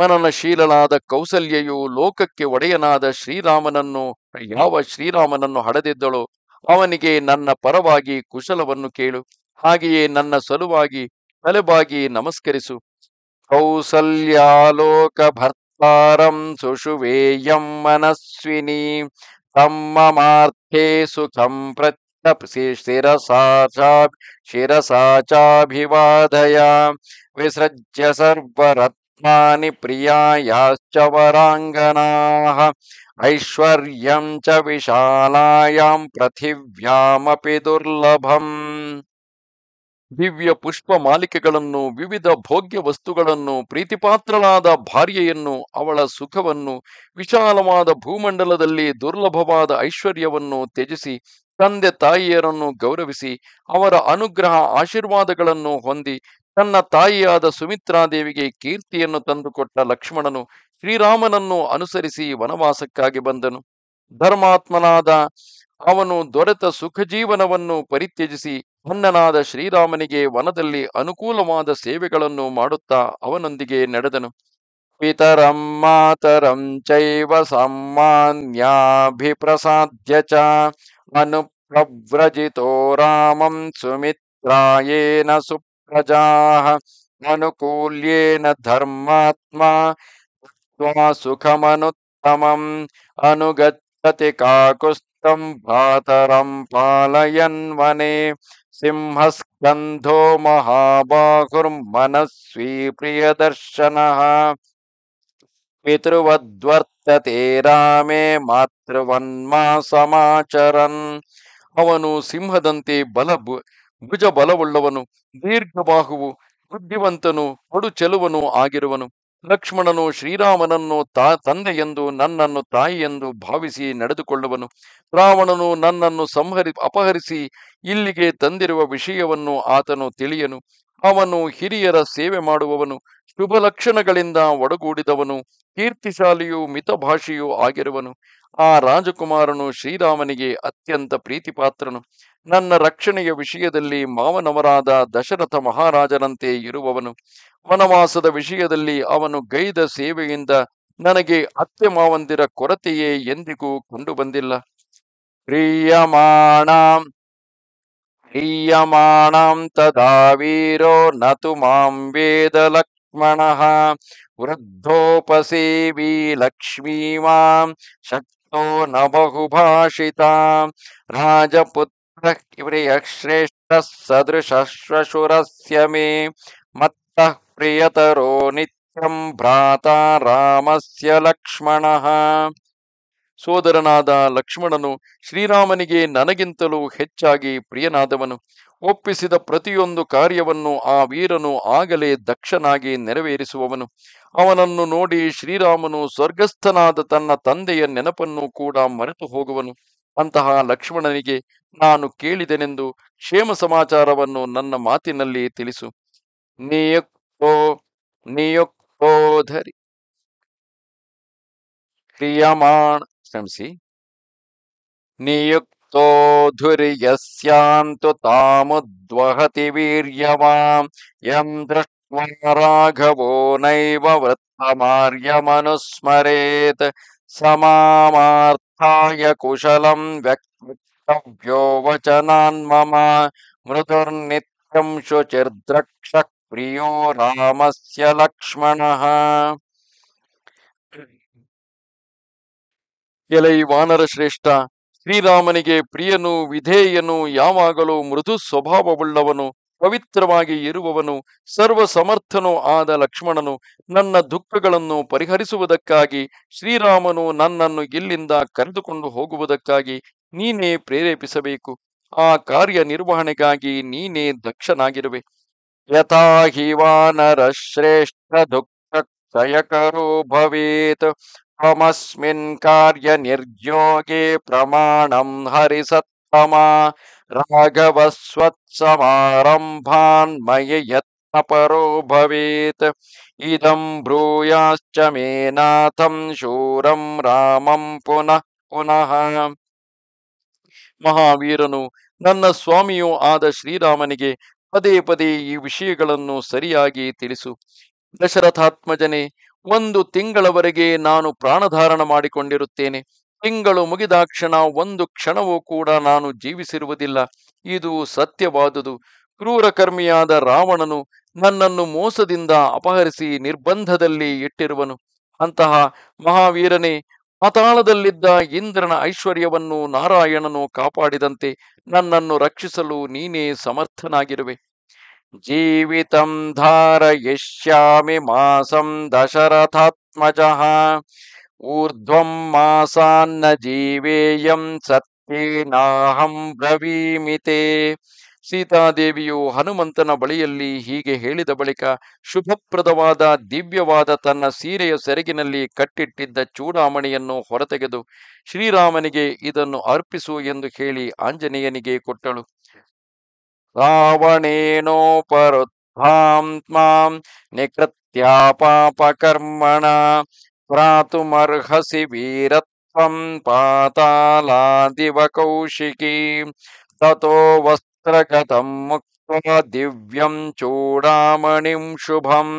ಮನನಶೀಲನಾದ ಕೌಸಲ್ಯೆಯು ಲೋಕಕ್ಕೆ ಒಡೆಯನಾದ ಶ್ರೀರಾಮನನ್ನು ಯಾವ ಶ್ರೀರಾಮನನ್ನು ಹಡೆದಿದ್ದಳು ಅವನಿಗೆ ನನ್ನ ಪರವಾಗಿ ಕುಶಲವನ್ನು ಕೇಳು ಹಾಗೆಯೇ ನನ್ನ ಸಲುವಾಗಿ ತಲೆಬಾಗಿ ನಮಸ್ಕರಿಸು कौसल्यालोकभर्तारं सुषुवेयं मनस्विनी तं ममार्थे सुखं प्रत्यशिरसा शिरसा चाभिवादया विसृज्य सर्वरत्नानि प्रियायाश्च वराङ्गनाः ऐश्वर्यं च विशालायां पृथिव्यामपि दुर्लभम् ದಿವ್ಯ ಪುಷ್ಪ ಮಾಲಿಕೆಗಳನ್ನು ವಿವಿಧ ಭೋಗ್ಯ ವಸ್ತುಗಳನ್ನು ಪ್ರೀತಿಪಾತ್ರಳಾದ ಭಾರ್ಯೆಯನ್ನು ಅವಳ ಸುಖವನ್ನು ವಿಶಾಲವಾದ ಭೂಮಂಡಲದಲ್ಲಿ ದುರ್ಲಭವಾದ ಐಶ್ವರ್ಯವನ್ನು ತ್ಯಜಿಸಿ ತಂದೆ ತಾಯಿಯರನ್ನು ಗೌರವಿಸಿ ಅವರ ಅನುಗ್ರಹ ಆಶೀರ್ವಾದಗಳನ್ನು ಹೊಂದಿ ತನ್ನ ತಾಯಿಯಾದ ಸುಮಿತ್ರಾದೇವಿಗೆ ಕೀರ್ತಿಯನ್ನು ತಂದುಕೊಟ್ಟ ಲಕ್ಷ್ಮಣನು ಶ್ರೀರಾಮನನ್ನು ಅನುಸರಿಸಿ ವನವಾಸಕ್ಕಾಗಿ ಬಂದನು ಧರ್ಮಾತ್ಮನಾದ ಅವನು ದೊರೆತ ಸುಖ ಜೀವನವನ್ನು ಪರಿತ್ಯಜಿಸಿ ಧನ್ಯನಾದ ಶ್ರೀರಾಮನಿಗೆ ವನದಲ್ಲಿ ಅನುಕೂಲವಾದ ಸೇವೆಗಳನ್ನು ಮಾಡುತ್ತಾ ಅವನೊಂದಿಗೆ ನಡೆದನು ಪಿತರಂ ಮಾತರಂ ಚೈವ ಸಾಮಾನ್ಯಾಭಿಪ್ರಸಾದ್ಯ ಚ ಪ್ರವ್ರಜಿತೋ ರಾಮಂ ಸುಮಿತ್ರಾಯೇನ ಸುಪ್ರಜಾ ಅನುಕೂಲ್ಯೇನ ಧರ್ಮಾತ್ಮ ಸುಖಮನುತ್ತಮಂ ಅನುಗತಿ ಕಾಕುಸ್ತಂ ಭಾತರಂ ಪಾಲಯನ್ವನೆ सिंहस्कन्धो ಪ್ರಿಯ ದರ್ಶನ ಪಿತೃವದ್ವರ್ತತೆ ರಾಮೇ ಮಾತೃವನ್ಮಾ ಸಮಾಚರನ್ ಅವನು ಸಿಂಹದಂತೆ ಬಲ ಭುಜ ಬಲವುಳ್ಳವನು ದೀರ್ಘಬಾಹುವು ಬುದ್ಧಿವಂತನು ಕೊಡು ಚೆಲುವನು ಆಗಿರುವನು ಲಕ್ಷ್ಮಣನು ಶ್ರೀರಾಮನನ್ನು ತಾ ತಂದೆಯೆಂದು ನನ್ನನ್ನು ತಾಯಿಯೆಂದು ಭಾವಿಸಿ ನಡೆದುಕೊಳ್ಳುವನು ರಾವಣನು ನನ್ನನ್ನು ಸಂಹರಿ ಅಪಹರಿಸಿ ಇಲ್ಲಿಗೆ ತಂದಿರುವ ವಿಷಯವನ್ನು ಆತನು ತಿಳಿಯನು ಅವನು ಹಿರಿಯರ ಸೇವೆ ಮಾಡುವವನು ಶುಭ ಲಕ್ಷಣಗಳಿಂದ ಒಡಗೂಡಿದವನು ಕೀರ್ತಿಶಾಲಿಯೂ ಮಿತಭಾಷೆಯೂ ಆಗಿರುವನು ಆ ರಾಜಕುಮಾರನು ಶ್ರೀರಾಮನಿಗೆ ಅತ್ಯಂತ ಪ್ರೀತಿಪಾತ್ರನು ನನ್ನ ರಕ್ಷಣೆಯ ವಿಷಯದಲ್ಲಿ ಮಾವನವರಾದ ದಶರಥ ಮಹಾರಾಜರಂತೆ ಇರುವವನು ವನವಾಸದ ವಿಷಯದಲ್ಲಿ ಅವನು ಗೈದ ಸೇವೆಯಿಂದ ನನಗೆ ಅತ್ತೆ ಮಾವಂದಿರ ಕೊರತೆಯೇ ಎಂದಿಗೂ ಕಂಡುಬಂದಿಲ್ಲ ಪ್ರಿಯಮಾಣಾಂ ಪ್ರಿಯಮಾಣಾಂ ತದಾ ನತು ಮಾಂ ವೇದ ಲಕ್ಷ್ಮಣ ವೃದ್ಧೋಪಸೇವಿ ಲಕ್ಷ್ಮೀ ಮಾಂ ಶಕ್ತೋ ನ ಬಹುಭಾಷಿತ ರಾಜಪುತ್ರ प्रियश्रेष्ठः सदृशश्वशुरस्य ಮೇ ಮತ್ತ ಪ್ರಿಯತರೋ ನಿತ್ಯಂ ಭ್ರಾತ ರಾಮಸ್ಯ ಲಕ್ಷ್ಮಣಃ ಸೋದರನಾದ ಲಕ್ಷ್ಮಣನು ಶ್ರೀರಾಮನಿಗೆ ನನಗಿಂತಲೂ ಹೆಚ್ಚಾಗಿ ಪ್ರಿಯನಾದವನು ಒಪ್ಪಿಸಿದ ಪ್ರತಿಯೊಂದು ಕಾರ್ಯವನ್ನು ಆ ವೀರನು ಆಗಲೇ ದಕ್ಷನಾಗಿ ನೆರವೇರಿಸುವವನು ಅವನನ್ನು ನೋಡಿ ಶ್ರೀರಾಮನು ಸ್ವರ್ಗಸ್ಥನಾದ ತನ್ನ ತಂದೆಯ ನೆನಪನ್ನು ಕೂಡ ಮರೆತು ಹೋಗುವನು ಅಂತಹ ಲಕ್ಷ್ಮಣನಿಗೆ ನಾನು ಕೇಳಿದೆನೆಂದು ಕ್ಷೇಮ ಸಮಾಚಾರವನ್ನು ನನ್ನ ಮಾತಿನಲ್ಲಿ ತಿಳಿಸು ನಿಯುಕ್ತೋ ನಿಯುಕ್ತೋಧರಿ ಕ್ರಿಯಮಾಣ ಕ್ಷಮಿಸಿ ಯಸ್ಯಾಂತು ತಾಮುದ್ವಹತಿ ವೀರ್ಯವಾಂ ಯಂ ದೃಷ್ಟ್ವಾ ರಾಘವೋ ನೈವ ವೃತ್ತಮಾರ್ಯಮನುಸ್ಮರೇತ್ ಸಮಾಮಾರ್ ಸಹಾಯ ಕುಶಲಂ ವ್ಯಕ್ತವ್ಯೋ ವಚನಾನ್ ಮಮ ಪ್ರಿಯೋ ರಾಮಸ್ಯ ಲಕ್ಷ್ಮಣ ಎಲೈ ವಾನರ ಶ್ರೀರಾಮನಿಗೆ ಪ್ರಿಯನು ವಿಧೇಯನು ಯಾವಾಗಲೂ ಮೃದು ಸ್ವಭಾವವುಳ್ಳವನು ಪವಿತ್ರವಾಗಿ ಇರುವವನು ಸರ್ವ ಸಮರ್ಥನೂ ಆದ ಲಕ್ಷ್ಮಣನು ನನ್ನ ದುಃಖಗಳನ್ನು ಪರಿಹರಿಸುವುದಕ್ಕಾಗಿ ಶ್ರೀರಾಮನು ನನ್ನನ್ನು ಇಲ್ಲಿಂದ ಕರೆದುಕೊಂಡು ಹೋಗುವುದಕ್ಕಾಗಿ ನೀನೇ ಪ್ರೇರೇಪಿಸಬೇಕು ಆ ಕಾರ್ಯ ನಿರ್ವಹಣೆಗಾಗಿ ನೀನೇ ದಕ್ಷನಾಗಿರುವೆ ಯಥಾ ಶ್ರೇಷ್ಠ ದುಃಖ ಕ್ಷಯಕರೋ ಭವೇತ್ ತಮಸ್ಮಿನ್ ಕಾರ್ಯ ನಿರ್ಜೋಗೇ ಪ್ರಮಾಣಂ ಹರಿಸತ್ತಮ ರಾಘವ मयि यत्नपरो भवेत् ಇದಂ ब्रूयाश्च ಮೇನಾಥಂ ಶೂರಂ ರಾಮಂ ಪುನಃ ಪುನಃ ಮಹಾವೀರನು ನನ್ನ ಸ್ವಾಮಿಯೂ ಆದ ಶ್ರೀರಾಮನಿಗೆ ಪದೇ ಪದೇ ಈ ವಿಷಯಗಳನ್ನು ಸರಿಯಾಗಿ ತಿಳಿಸು ದಶರಥಾತ್ಮಜನೆ ಒಂದು ತಿಂಗಳವರೆಗೆ ನಾನು ಪ್ರಾಣಧಾರಣ ಮಾಡಿಕೊಂಡಿರುತ್ತೇನೆ ತಿಂಗಳು ಮುಗಿದಾಕ್ಷಣ ಒಂದು ಕ್ಷಣವೂ ಕೂಡ ನಾನು ಜೀವಿಸಿರುವುದಿಲ್ಲ ಇದು ಸತ್ಯವಾದುದು ಕ್ರೂರಕರ್ಮಿಯಾದ ರಾವಣನು ನನ್ನನ್ನು ಮೋಸದಿಂದ ಅಪಹರಿಸಿ ನಿರ್ಬಂಧದಲ್ಲಿ ಇಟ್ಟಿರುವನು ಅಂತಹ ಮಹಾವೀರನೇ ಪತಾಳದಲ್ಲಿದ್ದ ಇಂದ್ರನ ಐಶ್ವರ್ಯವನ್ನು ನಾರಾಯಣನು ಕಾಪಾಡಿದಂತೆ ನನ್ನನ್ನು ರಕ್ಷಿಸಲು ನೀನೇ ಸಮರ್ಥನಾಗಿರುವೆ ಜೀವಿತಂ ಧಾರಯಿಷ್ಯಾಮಿ ಮಾಸಂ ದಶರಥಾತ್ಮಜಃ ಊರ್ಧ್ವಂ ಮಾಸಾನ್ನ ಜೀವೇಯಂ ಸತ್ಯೇನಾಹಂ ಬ್ರವೀಮಿತೆ ಸೀತಾದೇವಿಯು ಹನುಮಂತನ ಬಳಿಯಲ್ಲಿ ಹೀಗೆ ಹೇಳಿದ ಬಳಿಕ ಶುಭಪ್ರದವಾದ ದಿವ್ಯವಾದ ತನ್ನ ಸೀರೆಯ ಸೆರಗಿನಲ್ಲಿ ಕಟ್ಟಿಟ್ಟಿದ್ದ ಚೂಡಾಮಣಿಯನ್ನು ಹೊರತೆಗೆದು ಶ್ರೀರಾಮನಿಗೆ ಇದನ್ನು ಅರ್ಪಿಸು ಎಂದು ಹೇಳಿ ಆಂಜನೇಯನಿಗೆ ಕೊಟ್ಟಳು ರಾವಣೇನೋಪರುತ್ಥಾಂ ನಿಕೃತ್ಯ ಕರ್ಮಣ ಪ್ರಾತುಮರ್ಹಸಿ ವೀರತ್ವಂ ಪಾತಾಲಾದಿವ ಕೌಶಿಕಿ ತೋ ವಸ್ತ್ರಗತಂ ಮುಕ್ತ ದಿವ್ಯಂ ಚೂಡಾಮಣಿಂ ಶುಭಂ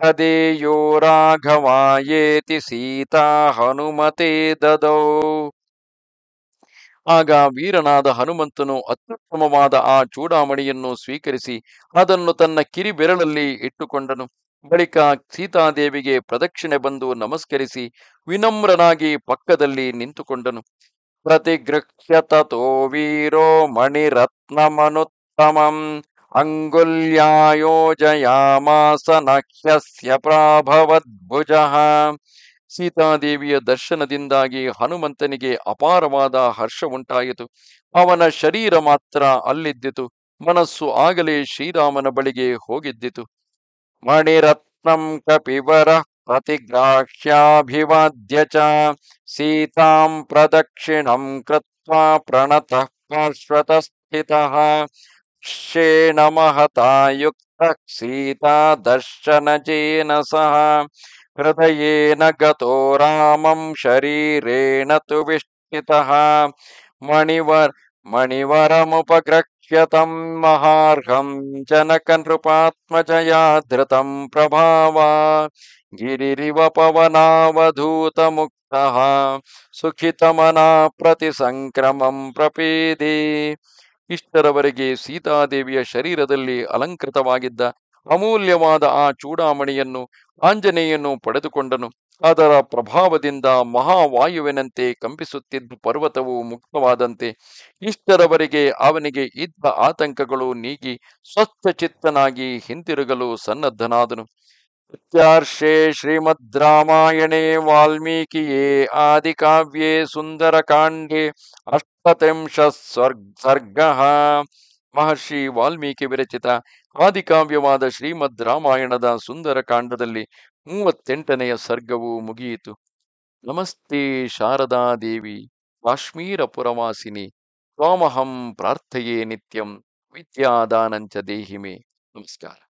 ಹೃದಯೋ ರಾಘವಾಯೇತಿ ಸೀತಾ ಹನುಮತೆ ದದೋ ಆಗ ವೀರನಾದ ಹನುಮಂತನು ಅತ್ಯುತ್ತಮವಾದ ಆ ಚೂಡಾಮಣಿಯನ್ನು ಸ್ವೀಕರಿಸಿ ಅದನ್ನು ತನ್ನ ಕಿರಿಬೆರಳಲ್ಲಿ ಇಟ್ಟುಕೊಂಡನು ಬಳಿಕ ಸೀತಾದೇವಿಗೆ ಪ್ರದಕ್ಷಿಣೆ ಬಂದು ನಮಸ್ಕರಿಸಿ ವಿನಮ್ರನಾಗಿ ಪಕ್ಕದಲ್ಲಿ ನಿಂತುಕೊಂಡನು ಪ್ರತಿಗೃಹ್ಯ ತೋ ವೀರೋ ಮಣಿರತ್ನಮನುತ್ತಮಂ ಅಂಗುಲ್ಯಾಯೋಜಯಾಮಾಸ ನಖ್ಯಸ್ಯ ಪ್ರಾಭವದ್ಭುಜ ಸೀತಾದೇವಿಯ ದರ್ಶನದಿಂದಾಗಿ ಹನುಮಂತನಿಗೆ ಅಪಾರವಾದ ಹರ್ಷ ಉಂಟಾಯಿತು ಅವನ ಶರೀರ ಮಾತ್ರ ಅಲ್ಲಿದ್ದಿತು ಮನಸ್ಸು ಆಗಲೇ ಶ್ರೀರಾಮನ ಬಳಿಗೆ ಹೋಗಿದ್ದಿತು मणिरत्न कपिवर प्रतिग्राह्याभिवाद्य सीता प्रदक्षिण प्रदक्षिणं कृत्वा प्रणतः पार्श्वतस्थितः शेन महता युक्त सीता दर्शन जेन सह हृदयेन गतो शरीरण तो तु मणिवर मणिवर मणिवरमुपग्रह ह्यतं महार्हं ಪ್ರಭಾವ ಗಿರಿವ ಪವನಾವಧೂತ गिरिरिव ಸುಖಿತಮನ ಪ್ರತಿ ಸಂಕ್ರಮಂ ಪ್ರಪೇದಿ ಇಷ್ಟರವರೆಗೆ ಸೀತಾದೇವಿಯ ಶರೀರದಲ್ಲಿ ಅಲಂಕೃತವಾಗಿದ್ದ ಅಮೂಲ್ಯವಾದ ಆ ಚೂಡಾಮಣಿಯನ್ನು ಆಂಜನೇಯನ್ನು ಪಡೆದುಕೊಂಡನು ಅದರ ಪ್ರಭಾವದಿಂದ ಮಹಾವಾಯುವಿನಂತೆ ಕಂಪಿಸುತ್ತಿದ್ದ ಪರ್ವತವು ಮುಕ್ತವಾದಂತೆ ಇಷ್ಟರವರೆಗೆ ಅವನಿಗೆ ಇದ್ದ ಆತಂಕಗಳು ನೀಗಿ ಸ್ವಚ್ಛ ಚಿತ್ತನಾಗಿ ಹಿಂತಿರುಗಲು ಸನ್ನದ್ಧನಾದನು ಪ್ರತ್ಯರ್ಷೆ ಶ್ರೀಮದ್ ರಾಮಾಯಣೇ ವಾಲ್ಮೀಕಿಯೇ ಆದಿಕಾವ್ಯೇ ಸುಂದರಕಾಂಡೇ ಅಷ್ಟತಿಂಶ ಸ್ವರ್ಗ ಸರ್ಗ ಮಹರ್ಷಿ ವಾಲ್ಮೀಕಿ ವಿರಚಿತ ಆದಿಕಾವ್ಯವಾದ ಶ್ರೀಮದ್ ರಾಮಾಯಣದ ಸುಂದರ ಕಾಂಡದಲ್ಲಿ ಮೂವತ್ತೆಂಟನೆಯ ಸರ್ಗವು ಮುಗಿಯಿತು ನಮಸ್ತೆ ಶಾರದಾ ದೇವಿ ಕಾಶ್ಮೀರ ಪುರವಾಸಿನಿ ತ್ವಾಮಹಂ ಪ್ರಾರ್ಥೆಯೇ ನಿತ್ಯಂ ವಿದ್ಯಾದಾನಂಚ ದೇಹಿಮೆ ನಮಸ್ಕಾರ